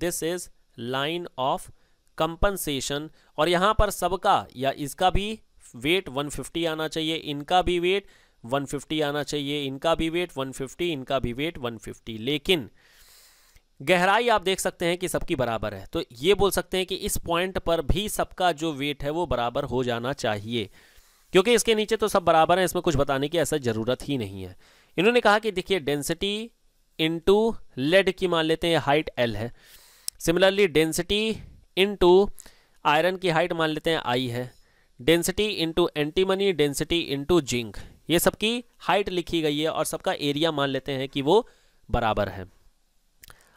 this is line of compensation और यहां पर सबका या इसका भी वेट 150 आना चाहिए इनका भी वेट 150 आना चाहिए इनका भी वेट 150 इनका भी वेट 150 लेकिन गहराई आप देख सकते हैं कि सबकी बराबर है तो ये बोल सकते हैं कि इस पॉइंट पर भी सबका जो वेट है वो बराबर हो जाना चाहिए क्योंकि इसके नीचे तो सब बराबर है इसमें कुछ बताने की ऐसा ज़रूरत ही नहीं है इन्होंने कहा कि देखिए डेंसिटी इनटू लेड की मान लेते हैं हाइट एल है सिमिलरली डेंसिटी इनटू आयरन की हाइट मान लेते हैं आई है density into antimony density to zinc ये सबकी हाइट लिखी गई है और सबका एरिया मान लेते हैं कि वो बराबर है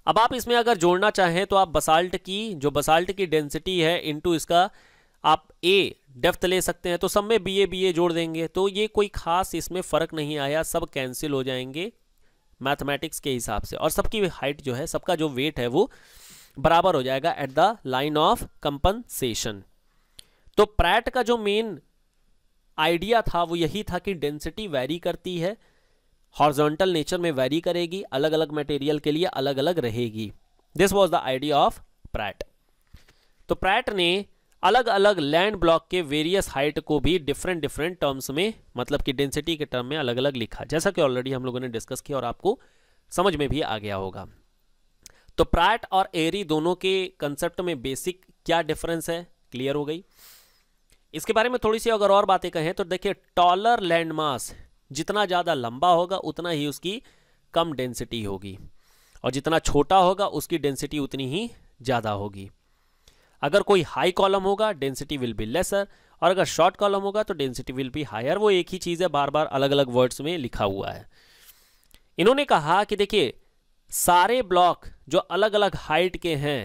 अब आप इसमें अगर जोड़ना चाहें तो आप बसाल्ट की जो बसाल्ट की डेंसिटी है इंटू इसका आप ए डेफ्थ ले सकते हैं तो सब में बी ए बी ए जोड़ देंगे तो ये कोई खास इसमें फ़र्क नहीं आया सब कैंसिल हो जाएंगे मैथमेटिक्स के हिसाब से और सबकी हाइट जो है सबका जो वेट है वो बराबर हो जाएगा at the line of compensation तो प्रैट का जो मेन आइडिया था वो यही था कि डेंसिटी वैरी करती है हॉर्जोंटल नेचर में वैरी करेगी अलग अलग मटेरियल के लिए अलग अलग रहेगी this was the idea of Pratt तो प्रैट ने अलग अलग लैंड ब्लॉक के वेरियस हाइट को भी डिफरेंट डिफरेंट टर्म्स में मतलब कि डेंसिटी के टर्म में अलग अलग लिखा जैसा कि ऑलरेडी हम लोगों ने डिस्कस किया और आपको समझ में भी आ गया होगा तो प्राट और एरी दोनों के कंसेप्ट में बेसिक क्या डिफरेंस है क्लियर हो गई इसके बारे में थोड़ी सी अगर और बातें कहें तो देखिए टॉलर लैंड मास जितना ज़्यादा लंबा होगा उतना ही उसकी कम डेंसिटी होगी और जितना छोटा होगा उसकी डेंसिटी उतनी ही ज़्यादा होगी अगर कोई हाई कॉलम होगा डेंसिटी विल बी लेसर और अगर शॉर्ट कॉलम होगा तो डेंसिटी विल बी हायर वो एक ही चीज़ है बार बार अलग अलग वर्ड्स में लिखा हुआ है इन्होंने कहा कि देखिए सारे ब्लॉक जो अलग अलग हाइट के हैं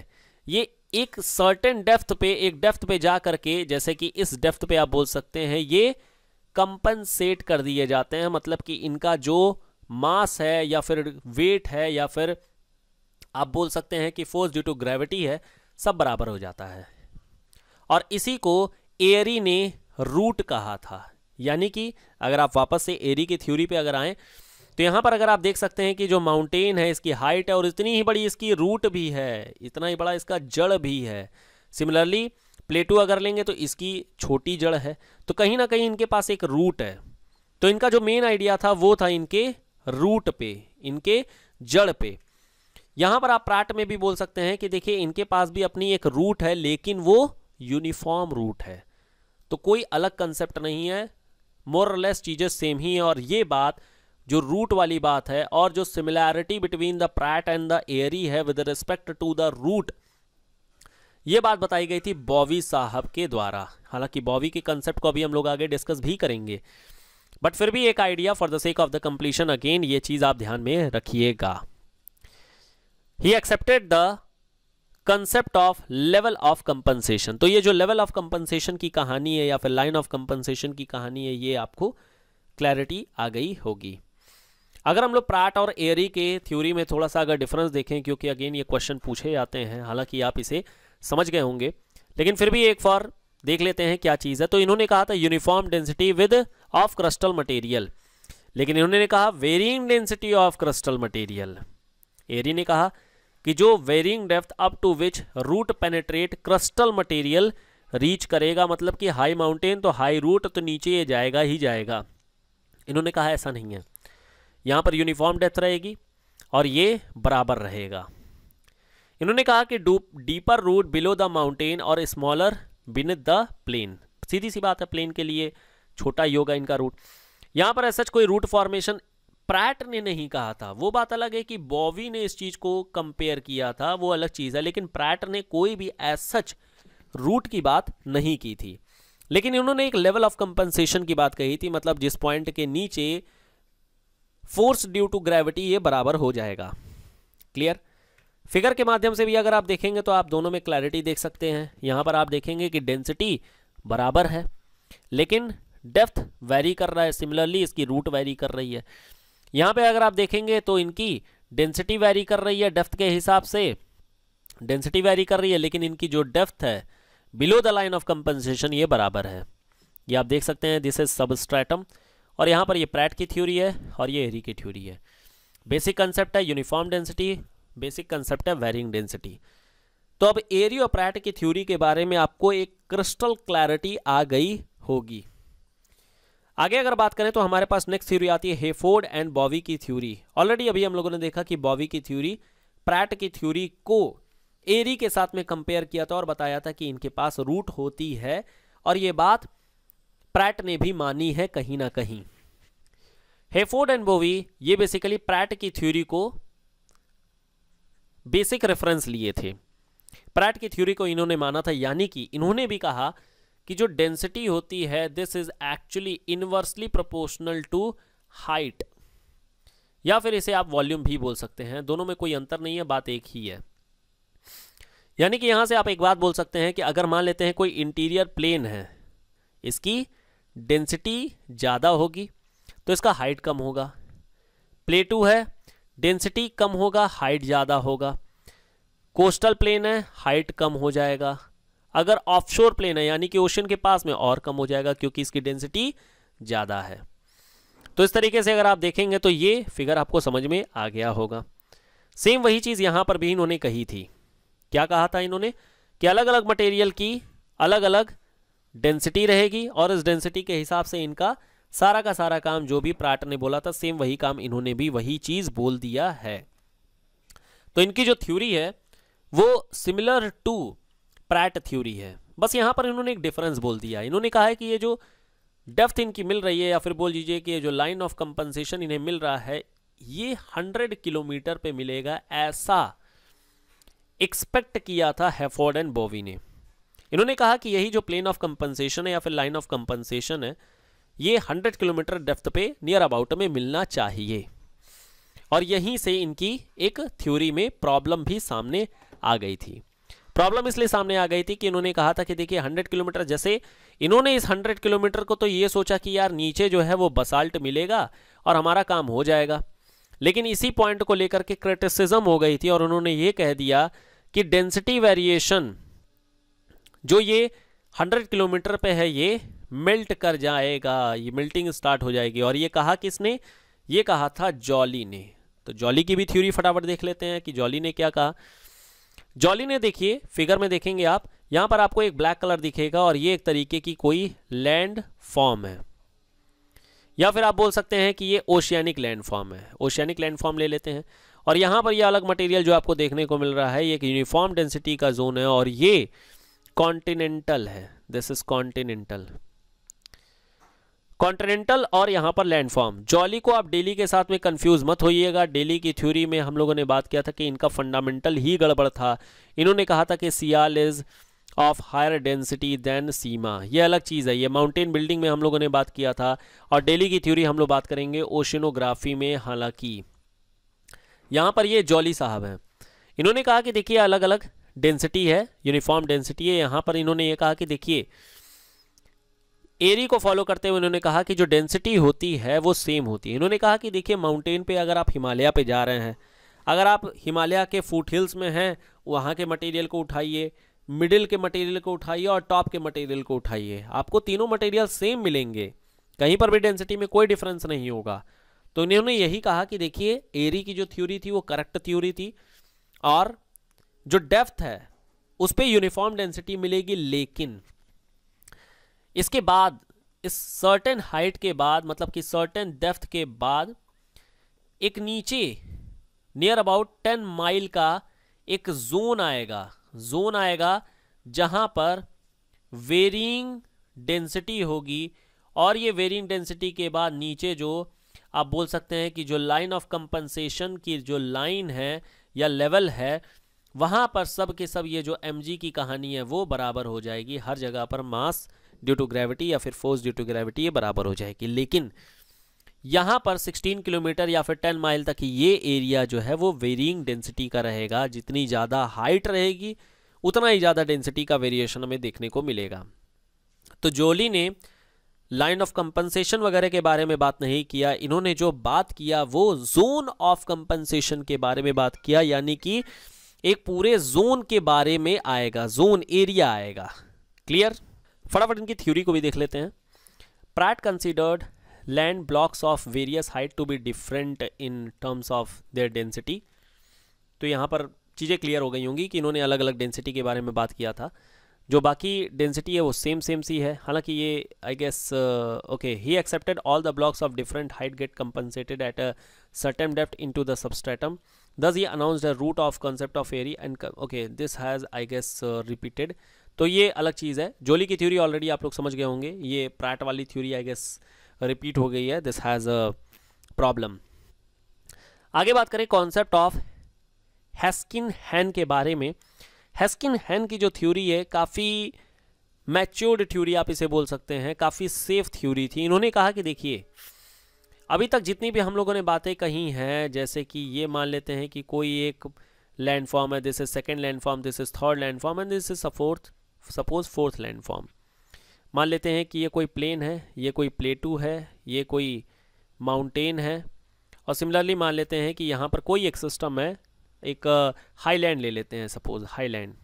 ये एक सर्टेन डेफ्थ पे एक डेफ्थ पे जा करके जैसे कि इस डेफ्थ पे आप बोल सकते हैं ये कंपनसेट कर दिए जाते हैं मतलब कि इनका जो मास है या फिर वेट है या फिर आप बोल सकते हैं कि फोर्स ड्यू टू ग्रेविटी है सब बराबर हो जाता है और इसी को एरी ने रूट कहा था यानी कि अगर आप वापस से एरी की थ्योरी पे अगर आएँ तो यहाँ पर अगर आप देख सकते हैं कि जो माउंटेन है इसकी हाइट है और इतनी ही बड़ी इसकी रूट भी है इतना ही बड़ा इसका जड़ भी है सिमिलरली प्लेटो अगर लेंगे तो इसकी छोटी जड़ है तो कहीं ना कहीं इनके पास एक रूट है तो इनका जो मेन आइडिया था वो था इनके रूट पे इनके जड़ पे यहां पर आप प्राट में भी बोल सकते हैं कि देखिए इनके पास भी अपनी एक रूट है लेकिन वो यूनिफॉर्म रूट है तो कोई अलग कंसेप्ट नहीं है मोरलेस चीज़ें सेम ही है और ये बात जो रूट वाली बात है और जो similarity between the Pratt and the Airy है with respect to the root ये बात बताई गई थी बॉबी साहब के द्वारा हालांकि बॉबी के कंसेप्ट को अभी हम लोग आगे डिस्कस भी करेंगे बट फिर भी एक idea for the sake of the completion again ये चीज़ आप ध्यान में रखिएगा he accepted the concept of level of compensation तो ये जो लेवल ऑफ कंपनसेशन की कहानी है या फिर लाइन ऑफ कंपनसेशन की कहानी है ये आपको क्लैरिटी आ गई होगी अगर हम लोग प्राट और एरी के थ्योरी में थोड़ा सा अगर डिफरेंस देखें क्योंकि अगेन ये क्वेश्चन पूछे जाते हैं हालांकि आप इसे समझ गए होंगे लेकिन फिर भी एक बार देख लेते हैं क्या चीज़ है तो इन्होंने कहा था uniform density with of crustal material लेकिन इन्होंने कहा varying density of crustal material Airy ने कहा कि जो varying depth up to which root penetrate crustal material reach करेगा मतलब कि हाई माउंटेन तो हाई रूट तो नीचे ये जाएगा ही जाएगा इन्होंने कहा ऐसा नहीं है यहाँ पर यूनिफॉर्म डेथ रहेगी और ये बराबर रहेगा इन्होंने कहा कि deeper root below the mountain और स्मॉलर बिन द प्लेन सीधी सी बात है प्लेन के लिए छोटा ही होगा इनका रूट यहाँ पर ऐसा कोई रूट फॉर्मेशन प्रैट ने नहीं कहा था वो बात अलग है कि बॉवी ने इस चीज़ को कंपेयर किया था वो अलग चीज़ है लेकिन प्रैट ने कोई भी एज रूट की बात नहीं की थी लेकिन इन्होंने एक लेवल ऑफ कंपनसेशन की बात कही थी मतलब जिस पॉइंट के नीचे फोर्स ड्यू टू ग्रेविटी ये बराबर हो जाएगा क्लियर फिगर के माध्यम से भी अगर आप देखेंगे तो आप दोनों में क्लैरिटी देख सकते हैं यहां पर आप देखेंगे कि डेंसिटी बराबर है लेकिन डेप्थ वेरी कर रहा है सिमिलरली इसकी रूट वेरी कर रही है यहां पे अगर आप देखेंगे तो इनकी डेंसिटी वेरी कर रही है डेप्थ के हिसाब से डेंसिटी वेरी कर रही है लेकिन इनकी जो डेप्थ है below the line of compensation ये बराबर है ये आप देख सकते हैं दिस इज सबस्ट्रैटम और यहाँ पर ये प्रैट की थ्योरी है और ये एरी की थ्योरी है बेसिक कंसेप्ट है यूनिफॉर्म डेंसिटी बेसिक कंसेप्ट है वेरिंग डेंसिटी तो अब एरी और प्रैट की थ्योरी के बारे में आपको एक क्रिस्टल क्लैरिटी आ गई होगी आगे अगर बात करें तो हमारे पास नेक्स्ट थ्योरी आती है हेफोर्ड एंड बॉवी की थ्योरी ऑलरेडी अभी हम लोगों ने देखा कि बॉवी की थ्योरी प्रैट की थ्योरी को एरी के साथ में कंपेयर किया था और बताया था कि इनके पास रूट होती है और ये बात प्रैट ने भी मानी है कहीं ना कहीं हेफोर्ड एंड बोवी ये बेसिकली प्रैट की थ्योरी को बेसिक रेफरेंस लिए थे प्रैट की थ्योरी को इन्होंने माना था यानी कि इन्होंने भी कहा कि जो डेंसिटी होती है this is actually inversely proportional to height या फिर इसे आप वॉल्यूम भी बोल सकते हैं दोनों में कोई अंतर नहीं है बात एक ही है यानी कि यहां से आप एक बात बोल सकते हैं कि अगर मान लेते हैं कोई इंटीरियर प्लेन है इसकी डेंसिटी ज़्यादा होगी तो इसका हाइट कम होगा प्लेटू है डेंसिटी कम होगा हाइट ज़्यादा होगा कोस्टल प्लेन है हाइट कम हो जाएगा अगर ऑफशोर प्लेन है यानी कि ओशन के पास में और कम हो जाएगा क्योंकि इसकी डेंसिटी ज़्यादा है तो इस तरीके से अगर आप देखेंगे तो ये फिगर आपको समझ में आ गया होगा सेम वही चीज़ यहाँ पर भी इन्होंने कही थी क्या कहा था इन्होंने कि अलग अलग मटेरियल की अलग अलग डेंसिटी रहेगी और इस डेंसिटी के हिसाब से इनका सारा का सारा काम जो भी प्राट ने बोला था सेम वही काम इन्होंने भी वही चीज़ बोल दिया है तो इनकी जो थ्योरी है वो सिमिलर टू प्रैट थ्योरी है बस यहां पर इन्होंने एक डिफरेंस बोल दिया इन्होंने कहा है कि ये जो डेफ्थ इनकी मिल रही है या फिर बोल दीजिए कि ये जो लाइन ऑफ कंपनसेशन इन्हें मिल रहा है ये हंड्रेड किलोमीटर पे मिलेगा ऐसा एक्सपेक्ट किया था हैफोर्ड एंड बोवी ने इन्होंने कहा कि यही जो प्लेन ऑफ कंपनसेशन है या फिर लाइन ऑफ कंपनसेशन है ये 100 किलोमीटर डेफ्थ पे नियर अबाउट में मिलना चाहिए और यहीं से इनकी एक थ्योरी में प्रॉब्लम भी सामने आ गई थी प्रॉब्लम इसलिए सामने आ गई थी कि इन्होंने कहा था कि देखिए 100 किलोमीटर जैसे इन्होंने इस 100 किलोमीटर को तो ये सोचा कि यार नीचे जो है वो बसाल्ट मिलेगा और हमारा काम हो जाएगा लेकिन इसी पॉइंट को लेकर के क्रिटिसिज्म हो गई थी और उन्होंने ये कह दिया कि डेंसिटी वेरिएशन जो ये हंड्रेड किलोमीटर पे है ये मेल्ट कर जाएगा ये मेल्टिंग स्टार्ट हो जाएगी और ये कहा किसने ये कहा था जॉली ने तो जॉली की भी थ्योरी फटाफट देख लेते हैं कि जॉली ने क्या कहा जॉली ने देखिए फिगर में देखेंगे आप यहाँ पर आपको एक ब्लैक कलर दिखेगा और ये एक तरीके की कोई लैंड फॉर्म है या फिर आप बोल सकते हैं कि ये ओशियानिक लैंड फॉर्म है ओशियानिक लैंड फॉर्म ले लेते हैं और यहाँ पर ये अलग मटेरियल जो आपको देखने को मिल रहा है ये एक यूनिफॉर्म डेंसिटी का जोन है और ये कॉन्टिनेंटल है दिस इज कॉन्टिनेंटल कॉन्टिनेंटल और यहां पर लैंडफॉर्म जॉली को आप डेली के साथ में कंफ्यूज मत होइएगा डेली की थ्योरी में हम लोगों ने बात किया था कि इनका फंडामेंटल ही गड़बड़ था इन्होंने कहा था कि sial is of higher density than sima ये अलग चीज़ है ये माउंटेन बिल्डिंग में हम लोगों ने बात किया था और डेली की थ्योरी हम लोग बात करेंगे ओशनोग्राफी में हालांकि यहाँ पर ये जॉली साहब हैं इन्होंने कहा कि देखिए अलग अलग डेंसिटी है यूनिफॉर्म डेंसिटी है यहाँ पर इन्होंने ये कहा कि देखिए एरी को फॉलो करते हुए इन्होंने कहा कि जो डेंसिटी होती है वो सेम होती है इन्होंने कहा कि देखिए माउंटेन पे अगर आप हिमालय पे जा रहे हैं अगर आप हिमालय के फूट हिल्स में हैं वहाँ के मटेरियल को उठाइए मिडिल के मटेरियल को उठाइए और टॉप के मटेरियल को उठाइए आपको तीनों मटेरियल सेम मिलेंगे कहीं पर भी डेंसिटी में कोई डिफरेंस नहीं होगा तो इन्होंने यही कहा कि देखिए एरी की जो थ्योरी थी वो करेक्ट थ्योरी थी और जो डेप्थ है उस पर यूनिफॉर्म डेंसिटी मिलेगी लेकिन इसके बाद इस सर्टेन हाइट के बाद मतलब कि सर्टेन डेफ्थ के बाद एक नीचे नियर अबाउट टेन माइल का एक जोन आएगा जोन आएगा जहां पर वेरिंग डेंसिटी होगी और ये वेरिंग डेंसिटी के बाद नीचे जो आप बोल सकते हैं कि जो लाइन ऑफ कंपनसेशन की जो लाइन है या लेवल है वहाँ पर सब के सब ये जो एम की कहानी है वो बराबर हो जाएगी हर जगह पर मास ड्यू टू ग्रेविटी या फिर फोर्स ड्यू टू ग्रेविटी ये बराबर हो जाएगी लेकिन यहाँ पर 16 किलोमीटर या फिर 10 माइल तक ये एरिया जो है वो वेरिंग डेंसिटी का रहेगा जितनी ज़्यादा हाइट रहेगी उतना ही ज़्यादा डेंसिटी का वेरिएशन हमें देखने को मिलेगा तो जोली ने लाइन ऑफ कंपनसेशन वगैरह के बारे में बात नहीं किया इन्होंने जो बात किया वो जोन ऑफ कंपनसेशन के बारे में बात किया यानी कि एक पूरे जोन के बारे में आएगा जोन एरिया आएगा क्लियर फटाफट इनकी थ्योरी को भी देख लेते हैं Pratt considered land blocks of various height to be different in terms of their density तो यहाँ पर चीज़ें क्लियर हो गई होंगी कि इन्होंने अलग अलग डेंसिटी के बारे में बात किया था जो बाकी डेंसिटी है वो सेम सेम सी है हालांकि ये I guess okay he accepted all the blocks of different height get compensated at a certain depth into the substratum thus ये अनाउंसड है root of concept of Airy and okay this has I guess repeated तो ये अलग चीज़ है जोली की थ्योरी ऑलरेडी आप लोग समझ गए होंगे ये प्राट वाली थ्योरी आई गेस रिपीट हो गई है दिस हैज़ अ प्रॉब्लम आगे बात करें कॉन्सेप्ट ऑफ हैस्किन हैन के बारे में हैस्किन हैन की जो थ्योरी है काफ़ी मैच्योर्ड थ्योरी आप इसे बोल सकते हैं काफ़ी सेफ थ्योरी थी इन्होंने कहा कि देखिए अभी तक जितनी भी हम लोगों ने बातें कही हैं जैसे कि ये मान लेते हैं कि कोई एक लैंड फॉर्म है this is second land form this is third land form and this is fourth suppose fourth land form मान लेते हैं कि ये कोई प्लेन है ये कोई प्लेटू है ये कोई माउंटेन है और सिमिलरली मान लेते हैं कि यहाँ पर कोई एक सिस्टम है एक हाईलैंड uh, ले लेते हैं सपोज हाईलैंड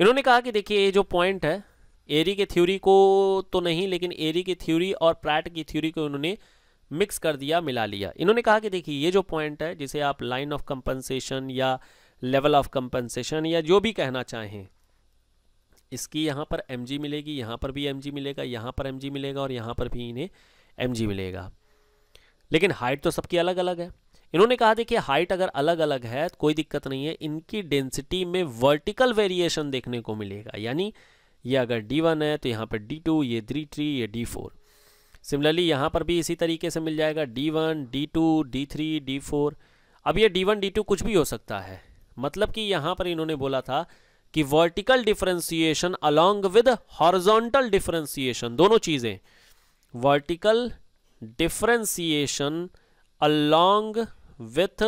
इन्होंने कहा कि देखिए ये जो पॉइंट है एरी के थ्योरी को तो नहीं लेकिन एरी की थ्योरी और प्रैट की थ्योरी को उन्होंने मिक्स कर दिया मिला लिया इन्होंने कहा कि देखिए ये जो पॉइंट है जिसे आप लाइन ऑफ कंपनसेशन या लेवल ऑफ कंपनसेशन या जो भी कहना चाहें इसकी यहाँ पर एम मिलेगी यहाँ पर भी एम मिलेगा यहाँ पर एम मिलेगा और यहाँ पर भी इन्हें एम मिलेगा लेकिन हाइट तो सबकी अलग अलग है इन्होंने कहा देखिए हाइट अगर अलग अलग है तो कोई दिक्कत नहीं है इनकी डेंसिटी में वर्टिकल वेरिएशन देखने को मिलेगा यानी ये अगर D1 है तो यहाँ पर D2 ये D3 ये D4 सिमिलरली यहाँ पर भी इसी तरीके से मिल जाएगा D one D two D three D four अब ये डी वन डी टू कुछ भी हो सकता है मतलब कि यहाँ पर इन्होंने बोला था कि vertical differentiation along with horizontal differentiation दोनों चीज़ें vertical differentiation along with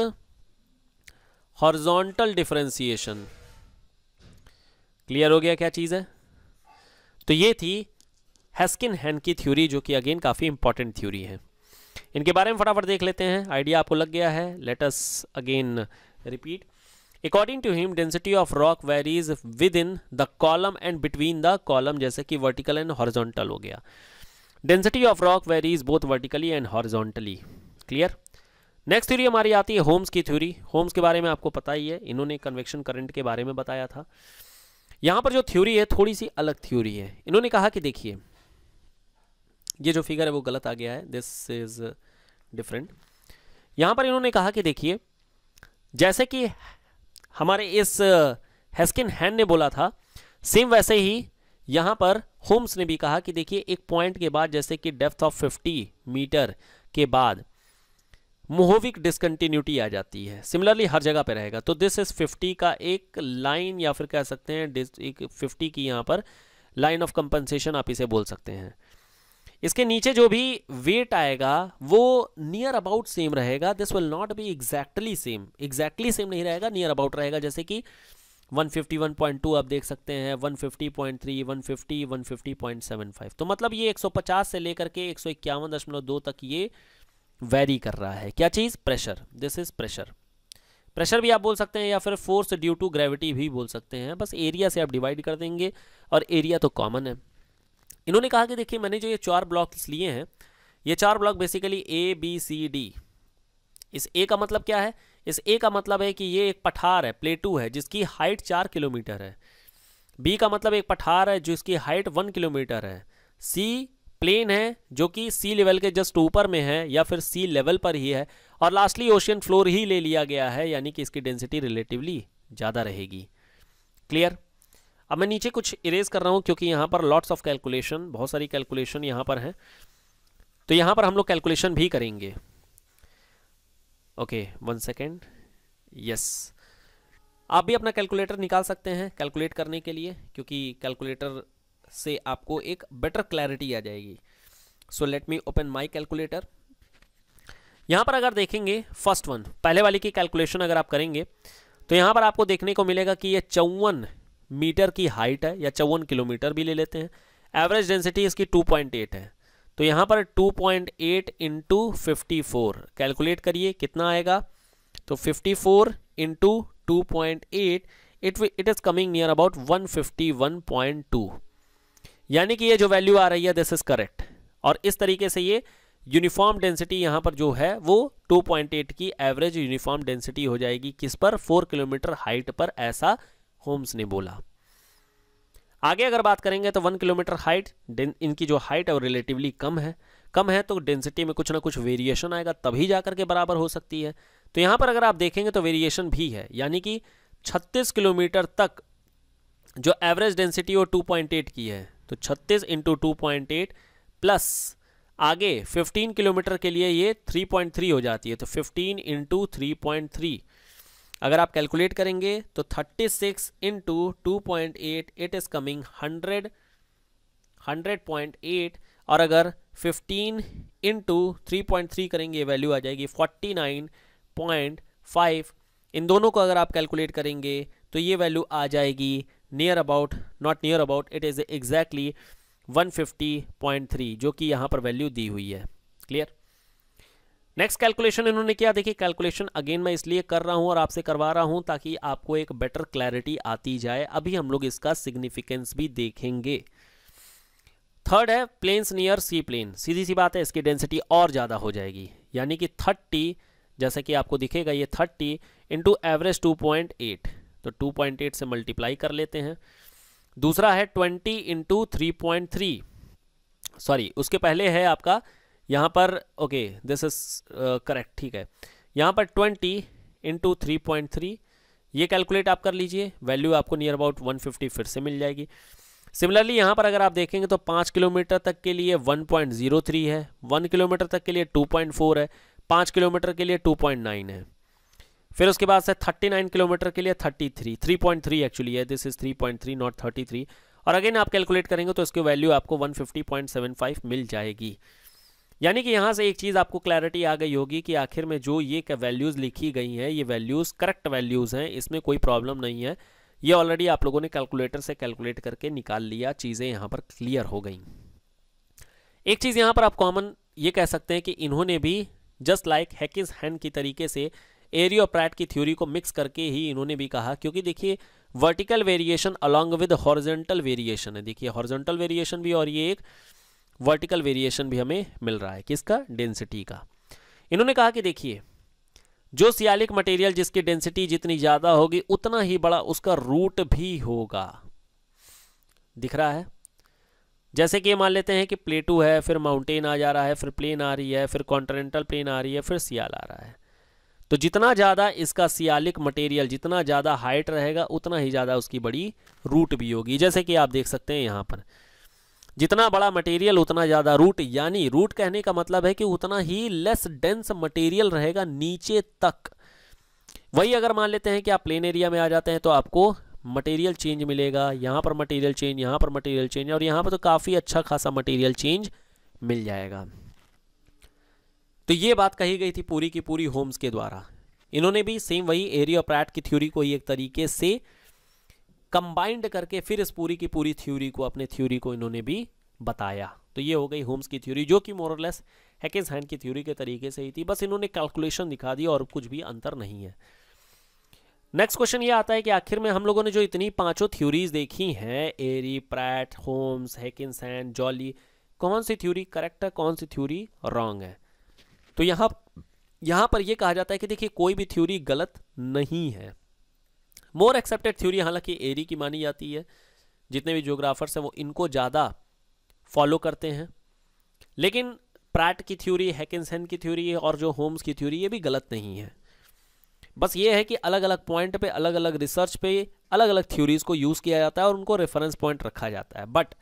horizontal differentiation clear हो गया क्या चीज़ है तो ये थी हैस्किन हैंड की थ्योरी जो कि अगेन काफ़ी इंपॉर्टेंट थ्योरी है इनके बारे में फटाफट देख लेते हैं आइडिया आपको लग गया है let's again repeat according to him density of rock varies within the column and between the column जैसे कि वर्टिकल एंड हॉरिजॉन्टल हो गया density of rock varies both vertically and horizontally clear next theory हमारी आती है होम्स की थ्योरी होम्स के बारे में आपको पता ही है इन्होंने कन्वेक्शन करंट के बारे में बताया था यहाँ पर जो थ्योरी है थोड़ी सी अलग थ्योरी है इन्होंने कहा कि देखिए ये जो फिगर है वो गलत आ गया है दिस इज डिफरेंट यहां पर इन्होंने कहा कि देखिए जैसे कि हमारे इस हेस्किन uh, हैन ने बोला था सेम वैसे ही यहां पर होम्स ने भी कहा कि देखिए एक पॉइंट के बाद जैसे कि डेप्थ ऑफ 50 मीटर के बाद मोहोविक डिसकंटिन्यूटी आ जाती है सिमिलरली हर जगह पे रहेगा तो दिस इज 50 का एक लाइन या फिर कह सकते हैं एक 50 की यहां पर लाइन ऑफ कंपनसेशन आप इसे बोल सकते हैं इसके नीचे जो भी वेट आएगा वो नियर अबाउट सेम रहेगा this will not be exactly same exactly same नहीं रहेगा नियर अबाउट रहेगा जैसे कि 151.2 आप देख सकते हैं 150.3, 150, 150.75 तो मतलब ये 150 से लेकर के एक तक ये वेरी कर रहा है क्या चीज़ pressure this is pressure pressure भी आप बोल सकते हैं या फिर फोर्स ड्यू टू ग्रेविटी भी बोल सकते हैं बस एरिया से आप डिवाइड कर देंगे और एरिया तो कॉमन है इन्होंने कहा कि देखिए मैंने जो ये चार ब्लॉक्स लिए हैं ये चार block basically A B C D इस ए का मतलब क्या है इस ए का मतलब है कि ये एक पठार है प्लेटू है जिसकी हाइट चार किलोमीटर है बी का मतलब एक पठार है जिसकी हाइट वन किलोमीटर है सी प्लेन है जो कि सी लेवल के जस्ट ऊपर में है या फिर सी लेवल पर ही है और लास्टली ओशियन फ्लोर ही ले लिया गया है यानी कि इसकी डेंसिटी रिलेटिवली ज़्यादा रहेगी क्लियर अब मैं नीचे कुछ इरेज कर रहा हूँ क्योंकि यहाँ पर लॉट्स ऑफ कैलकुलेशन बहुत सारी कैलकुलेशन यहाँ पर हैं तो यहाँ पर हम लोग कैलकुलेशन भी करेंगे ओके वन सेकेंड यस आप भी अपना कैलकुलेटर निकाल सकते हैं कैलकुलेट करने के लिए क्योंकि कैलकुलेटर से आपको एक बेटर क्लैरिटी आ जाएगी so let me open my calculator यहाँ पर अगर देखेंगे फर्स्ट वन पहले वाली की कैलकुलेशन अगर आप करेंगे तो यहाँ पर आपको देखने को मिलेगा कि ये चौवन मीटर की हाइट है या चौवन किलोमीटर भी ले लेते हैं एवरेज डेंसिटी इसकी 2.8 है तो यहाँ पर 2.8 point eight into fifty calculate करिए कितना आएगा तो 54 four into two point eight it it is coming near about 151.2 यानी कि ये जो वैल्यू आ रही है दिस इज़ करेक्ट और इस तरीके से ये यूनिफॉर्म डेंसिटी यहाँ पर जो है वो 2.8 की एवरेज यूनिफॉर्म डेंसिटी हो जाएगी किस पर 4 किलोमीटर हाइट पर ऐसा होम्स ने बोला आगे अगर बात करेंगे तो वन किलोमीटर हाइट इनकी जो हाइट है वो रिलेटिवली कम है कम है तो डेंसिटी में कुछ ना कुछ वेरिएशन आएगा तभी जा के बराबर हो सकती है तो यहाँ पर अगर आप देखेंगे तो वेरिएशन भी है यानी कि 36 किलोमीटर तक जो एवरेज डेंसिटी वो 2.8 की है तो 36 इंटू टू प्लस आगे 15 किलोमीटर के लिए ये 3.3 हो जाती है तो 15 इंटू थ्री अगर आप कैलकुलेट करेंगे तो 36 six into two point eight it is coming hundred hundred point eight और अगर 15 इंटू थ्री पॉइंट थ्री करेंगे वैल्यू आ जाएगी 49.5 इन दोनों को अगर आप कैलकुलेट करेंगे तो ये वैल्यू आ जाएगी near about not near about it is exactly 150.3 जो कि यहाँ पर वैल्यू दी हुई है क्लियर नेक्स्ट कैलकुलेशन इन्होंने किया देखिए कैलकुलेशन अगेन मैं इसलिए कर रहा हूं और आपसे करवा रहा हूं ताकि आपको एक बेटर क्लैरिटी आती जाए अभी हम लोग इसका सिग्निफिकेंस भी देखेंगे थर्ड है प्लेन्स नियर सी प्लेन सीधी सी बात है इसकी डेंसिटी और ज़्यादा हो जाएगी यानी कि थर्टी जैसा कि आपको दिखेगा ये thirty into average two point eight तो टू पॉइंट एट से मल्टीप्लाई कर लेते हैं दूसरा है twenty into three point three sorry उसके पहले है आपका यहाँ पर ओके दिस इज करेक्ट ठीक है यहाँ पर twenty into three point three ये कैलकुलेट आप कर लीजिए वैल्यू आपको नियर अबाउट वन फिफ्टी फिर से मिल जाएगी सिमिलरली यहाँ पर अगर आप देखेंगे तो पाँच किलोमीटर तक के लिए वन पॉइंट जीरो थ्री है वन किलोमीटर तक के लिए टू पॉइंट फोर है पाँच किलोमीटर के लिए टू पॉइंट नाइन है फिर उसके बाद से थर्टी नाइन किलोमीटर के लिए thirty three three point three actually है this is three point three not thirty three और अगेन आप कैलकुलेट करेंगे तो इसकी वैल्यू आपको one fifty point seven five मिल जाएगी यानी कि यहाँ से एक चीज़ आपको क्लैरिटी आ गई होगी कि आखिर में जो ये वैल्यूज़ लिखी गई हैं ये वैल्यूज़ करेक्ट वैल्यूज़ हैं इसमें कोई प्रॉब्लम नहीं है ये ऑलरेडी आप लोगों ने कैलकुलेटर से कैलकुलेट करके निकाल लिया चीज़ें यहाँ पर क्लियर हो गई एक चीज़ यहाँ पर आप कॉमन ये कह सकते हैं कि इन्होंने भी जस्ट लाइक हैकिस हैंड की तरीके से एरियो प्रैट की थ्योरी को मिक्स करके ही इन्होंने भी कहा क्योंकि देखिए vertical variation along with horizontal variation है देखिए हॉर्जेंटल वेरिएशन भी और ये एक वर्टिकल वेरिएशन भी हमें मिल रहा है किसका डेंसिटी का इन्होंने कहा कि देखिए जो सियालिक मटेरियल जिसकी डेंसिटी जितनी ज़्यादा होगी उतना ही बड़ा उसका रूट भी होगा दिख रहा है जैसे कि मान लेते हैं कि प्लेटू है फिर माउंटेन आ जा रहा है फिर प्लेन आ रही है फिर कॉन्टिनेंटल प्लेन आ रही है फिर सियाल आ रहा है तो जितना ज़्यादा इसका सियालिक मटेरियल जितना ज़्यादा हाइट रहेगा उतना ही ज़्यादा उसकी बड़ी रूट भी होगी जैसे कि आप देख सकते हैं यहाँ पर जितना बड़ा मटेरियल उतना ज़्यादा रूट यानी रूट कहने का मतलब है कि उतना ही लेस डेंस मटेरियल रहेगा नीचे तक वही अगर मान लेते हैं कि आप प्लेन एरिया में आ जाते हैं तो आपको मटेरियल चेंज मिलेगा यहां पर मटेरियल चेंज यहां पर मटेरियल चेंज और यहां पर तो काफ़ी अच्छा खासा मटेरियल चेंज मिल जाएगा तो ये बात कही गई थी पूरी की पूरी होम्स के द्वारा इन्होंने भी सेम वही एरिया प्रैट की थ्योरी को ही एक तरीके से कंबाइंड करके फिर इस पूरी की पूरी थ्योरी को अपने थ्योरी को इन्होंने भी बताया तो ये हो गई होम्स की थ्योरी जो कि मोरलेस हैकेज हैंड की थ्योरी के तरीके से ही थी बस इन्होंने कैलकुलेशन दिखा दी और कुछ भी अंतर नहीं है नेक्स्ट क्वेश्चन ये आता है कि आखिर में हम लोगों ने जो इतनी पांचों थ्योरीज देखी हैं एरी प्रैट होम्स हैकिस हैंड जॉली कौन सी थ्योरी करेक्ट है कौन सी थ्योरी रॉन्ग है तो यहाँ यहाँ पर यह कहा जाता है कि देखिए कोई भी थ्योरी गलत नहीं है मोर एक्सेप्टेड थ्योरी हालांकि एरी की मानी जाती है जितने भी जोग्राफर्स हैं वो इनको ज़्यादा फॉलो करते हैं लेकिन प्रैट की थ्योरी हैकिसन की थ्योरी और जो होम्स की थ्योरी ये भी गलत नहीं है बस ये है कि अलग अलग पॉइंट पे अलग अलग रिसर्च पे अलग अलग थ्योरीज़ को यूज़ किया जाता है और उनको रेफरेंस पॉइंट रखा जाता है बट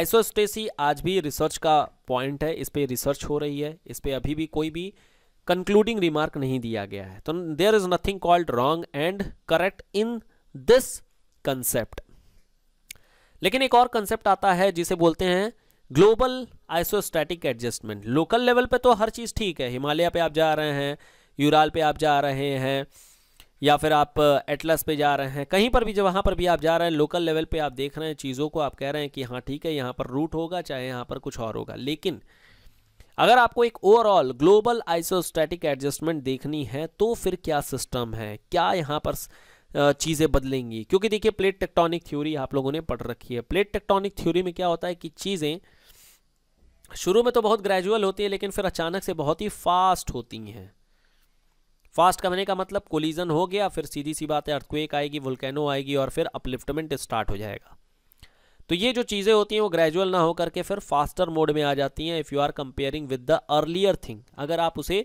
आइसोस्टेसी आज भी रिसर्च का पॉइंट है इस पर रिसर्च हो रही है इस पर अभी भी कोई भी कंक्लूडिंग रिमार्क नहीं दिया गया है तो there is nothing called wrong and correct in this concept लेकिन एक और कंसेप्ट आता है जिसे बोलते हैं global isostatic adjustment local level पे तो हर चीज़ ठीक है हिमालय पे आप जा रहे हैं यूराल पे आप जा रहे हैं या फिर आप एटलस पे जा रहे हैं कहीं पर भी जब वहाँ पर भी आप जा रहे हैं लोकल लेवल पे आप देख रहे हैं चीज़ों को आप कह रहे हैं कि हाँ ठीक है यहाँ पर रूट होगा चाहे यहाँ पर कुछ और होगा लेकिन अगर आपको एक ओवरऑल ग्लोबल आइसोस्टैटिक एडजस्टमेंट देखनी है तो फिर क्या सिस्टम है क्या यहाँ पर चीज़ें बदलेंगी क्योंकि देखिए प्लेट टेक्टोनिक थ्योरी आप लोगों ने पढ़ रखी है प्लेट टेक्टोनिक थ्योरी में क्या होता है कि चीज़ें शुरू में तो बहुत ग्रेजुअल होती है लेकिन फिर अचानक से बहुत ही फास्ट होती हैं फास्ट करने का मतलब कोलिजन हो गया फिर सीधी सी बात है अर्थक्वेक आएगी वुलकैनो आएगी और फिर अपलिफ्टमेंट स्टार्ट हो जाएगा तो ये जो चीज़ें होती हैं वो ग्रेजुअल ना होकर के फिर फास्टर मोड में आ जाती हैं if you are comparing with the earlier thing अगर आप उसे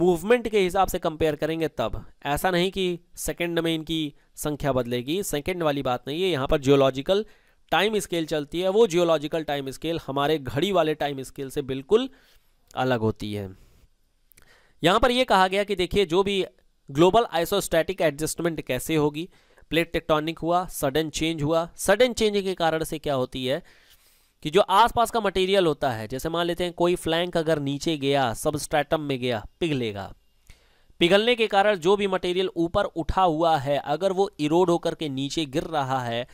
मूवमेंट के हिसाब से कंपेयर करेंगे तब ऐसा नहीं कि सेकेंड में इनकी संख्या बदलेगी सेकेंड वाली बात नहीं है यहाँ पर जियोलॉजिकल टाइम स्केल चलती है वो जियोलॉजिकल टाइम स्केल हमारे घड़ी वाले टाइम स्केल से बिल्कुल अलग होती है यहाँ पर यह कहा गया कि देखिए जो भी ग्लोबल आइसोस्टैटिक एडजस्टमेंट कैसे होगी प्लेट टेक्टोनिक हुआ सडन चेंज हुआ सडन चेंज के कारण से क्या होती है कि जो आसपास का मटेरियल होता है जैसे मान लेते हैं कोई फ्लैंक अगर नीचे गया सब में गया पिघलेगा पिघलने के कारण जो भी मटेरियल ऊपर उठा हुआ है अगर वो इरोड होकर के नीचे गिर रहा है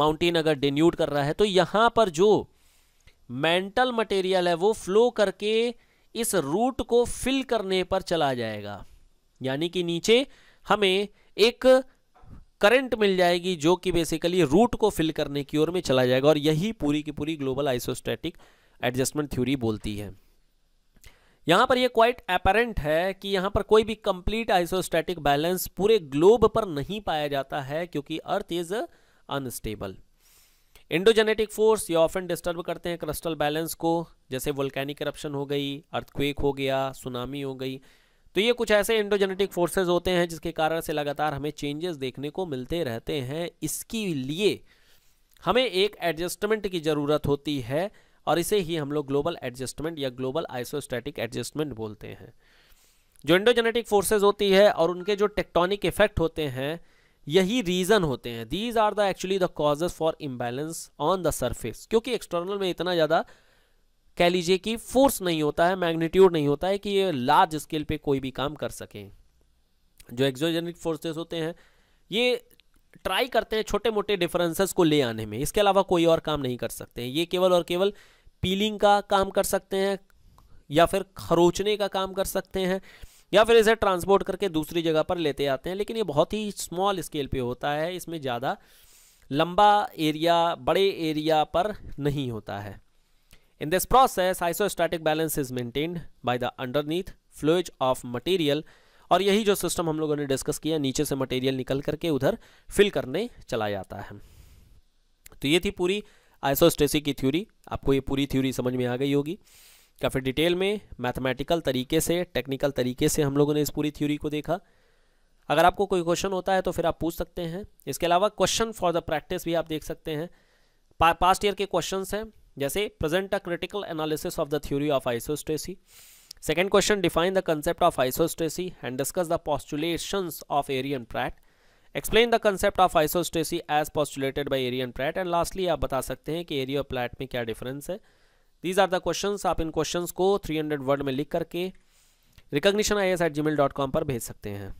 माउंटेन अगर डेन्यूट कर रहा है तो यहाँ पर जो मेंटल मटेरियल है वो फ्लो करके इस रूट को फिल करने पर चला जाएगा यानी कि नीचे हमें एक करंट मिल जाएगी जो कि बेसिकली रूट को फिल करने की ओर में चला जाएगा और यही पूरी की पूरी ग्लोबल आइसोस्टैटिक एडजस्टमेंट थ्योरी बोलती है यहां पर यह क्वाइट अपेरेंट है कि यहाँ पर कोई भी कंप्लीट आइसोस्टैटिक बैलेंस पूरे ग्लोब पर नहीं पाया जाता है क्योंकि earth is unstable endogenetic force ये ऑफन डिस्टर्ब करते हैं क्रस्टल बैलेंस को जैसे वोल्केनिक करप्शन हो गई अर्थक्वेक हो गया सुनामी हो गई तो ये कुछ ऐसे इंडोजेनेटिक फोर्सेज होते हैं जिसके कारण से लगातार हमें चेंजेस देखने को मिलते रहते हैं इसके लिए हमें एक एडजस्टमेंट की ज़रूरत होती है और इसे ही हम लोग ग्लोबल एडजस्टमेंट या ग्लोबल आइसोस्टैटिक एडजस्टमेंट बोलते हैं जो इंडोजेनेटिक फोर्सेज होती है और उनके जो टेक्टोनिक इफेक्ट होते हैं यही रीज़न होते हैं these are the actually the causes for imbalance on the surface क्योंकि एक्सटर्नल में इतना ज़्यादा कह लीजिए कि फोर्स नहीं होता है मैग्नीट्यूड नहीं होता है कि ये लार्ज स्केल पे कोई भी काम कर सकें जो एक्सोजेनिक फोर्सेस होते हैं ये ट्राई करते हैं छोटे मोटे डिफरेंसेस को ले आने में इसके अलावा कोई और काम नहीं कर सकते हैं ये केवल और केवल पीलिंग का काम कर सकते हैं या फिर खरोचने का काम कर सकते हैं या फिर इसे ट्रांसपोर्ट करके दूसरी जगह पर लेते आते हैं लेकिन ये बहुत ही स्मॉल स्केल पे होता है इसमें ज़्यादा लंबा एरिया बड़े एरिया पर नहीं होता है In this process, isostatic balance is maintained by the underneath flowage of material और यही जो सिस्टम हम लोगों ने डिस्कस किया नीचे से मटेरियल निकल करके उधर फिल करने चला जाता है तो ये थी पूरी आइसोस्टेसी की थ्योरी आपको ये पूरी थ्योरी समझ में आ गई होगी काफ़ी डिटेल में मैथमेटिकल तरीके से टेक्निकल तरीके से हम लोगों ने इस पूरी थ्योरी को देखा अगर आपको कोई क्वेश्चन होता है तो फिर आप पूछ सकते हैं इसके अलावा क्वेश्चन फॉर द प्रैक्टिस भी आप देख सकते हैं पा, पास्ट ईयर के क्वेश्चन हैं जैसे present a critical analysis of the theory of isostasy second question define the concept of isostasy and discuss the postulation of Airy and Pratt explain the concept of isostasy as postulated by Airy and Pratt and lastly आप बता सकते हैं कि एरियो प्लैट में क्या डिफरेंस है दीज आर द क्वेश्चन आप इन क्वेश्चन को थ्री हंड्रेड वर्ड में लिख करके recognition I S at gmail dot com पर भेज सकते हैं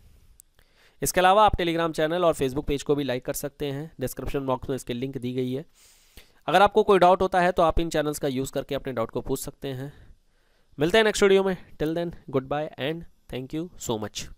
इसके अलावा आप टेलीग्राम चैनल और फेसबुक पेज को भी लाइक कर सकते हैं डिस्क्रिप्शन बॉक्स में इसकी लिंक दी गई है अगर आपको कोई डाउट होता है तो आप इन चैनल्स का यूज़ करके अपने डाउट को पूछ सकते हैं मिलते हैं नेक्स्ट वीडियो में till then goodbye and thank you so much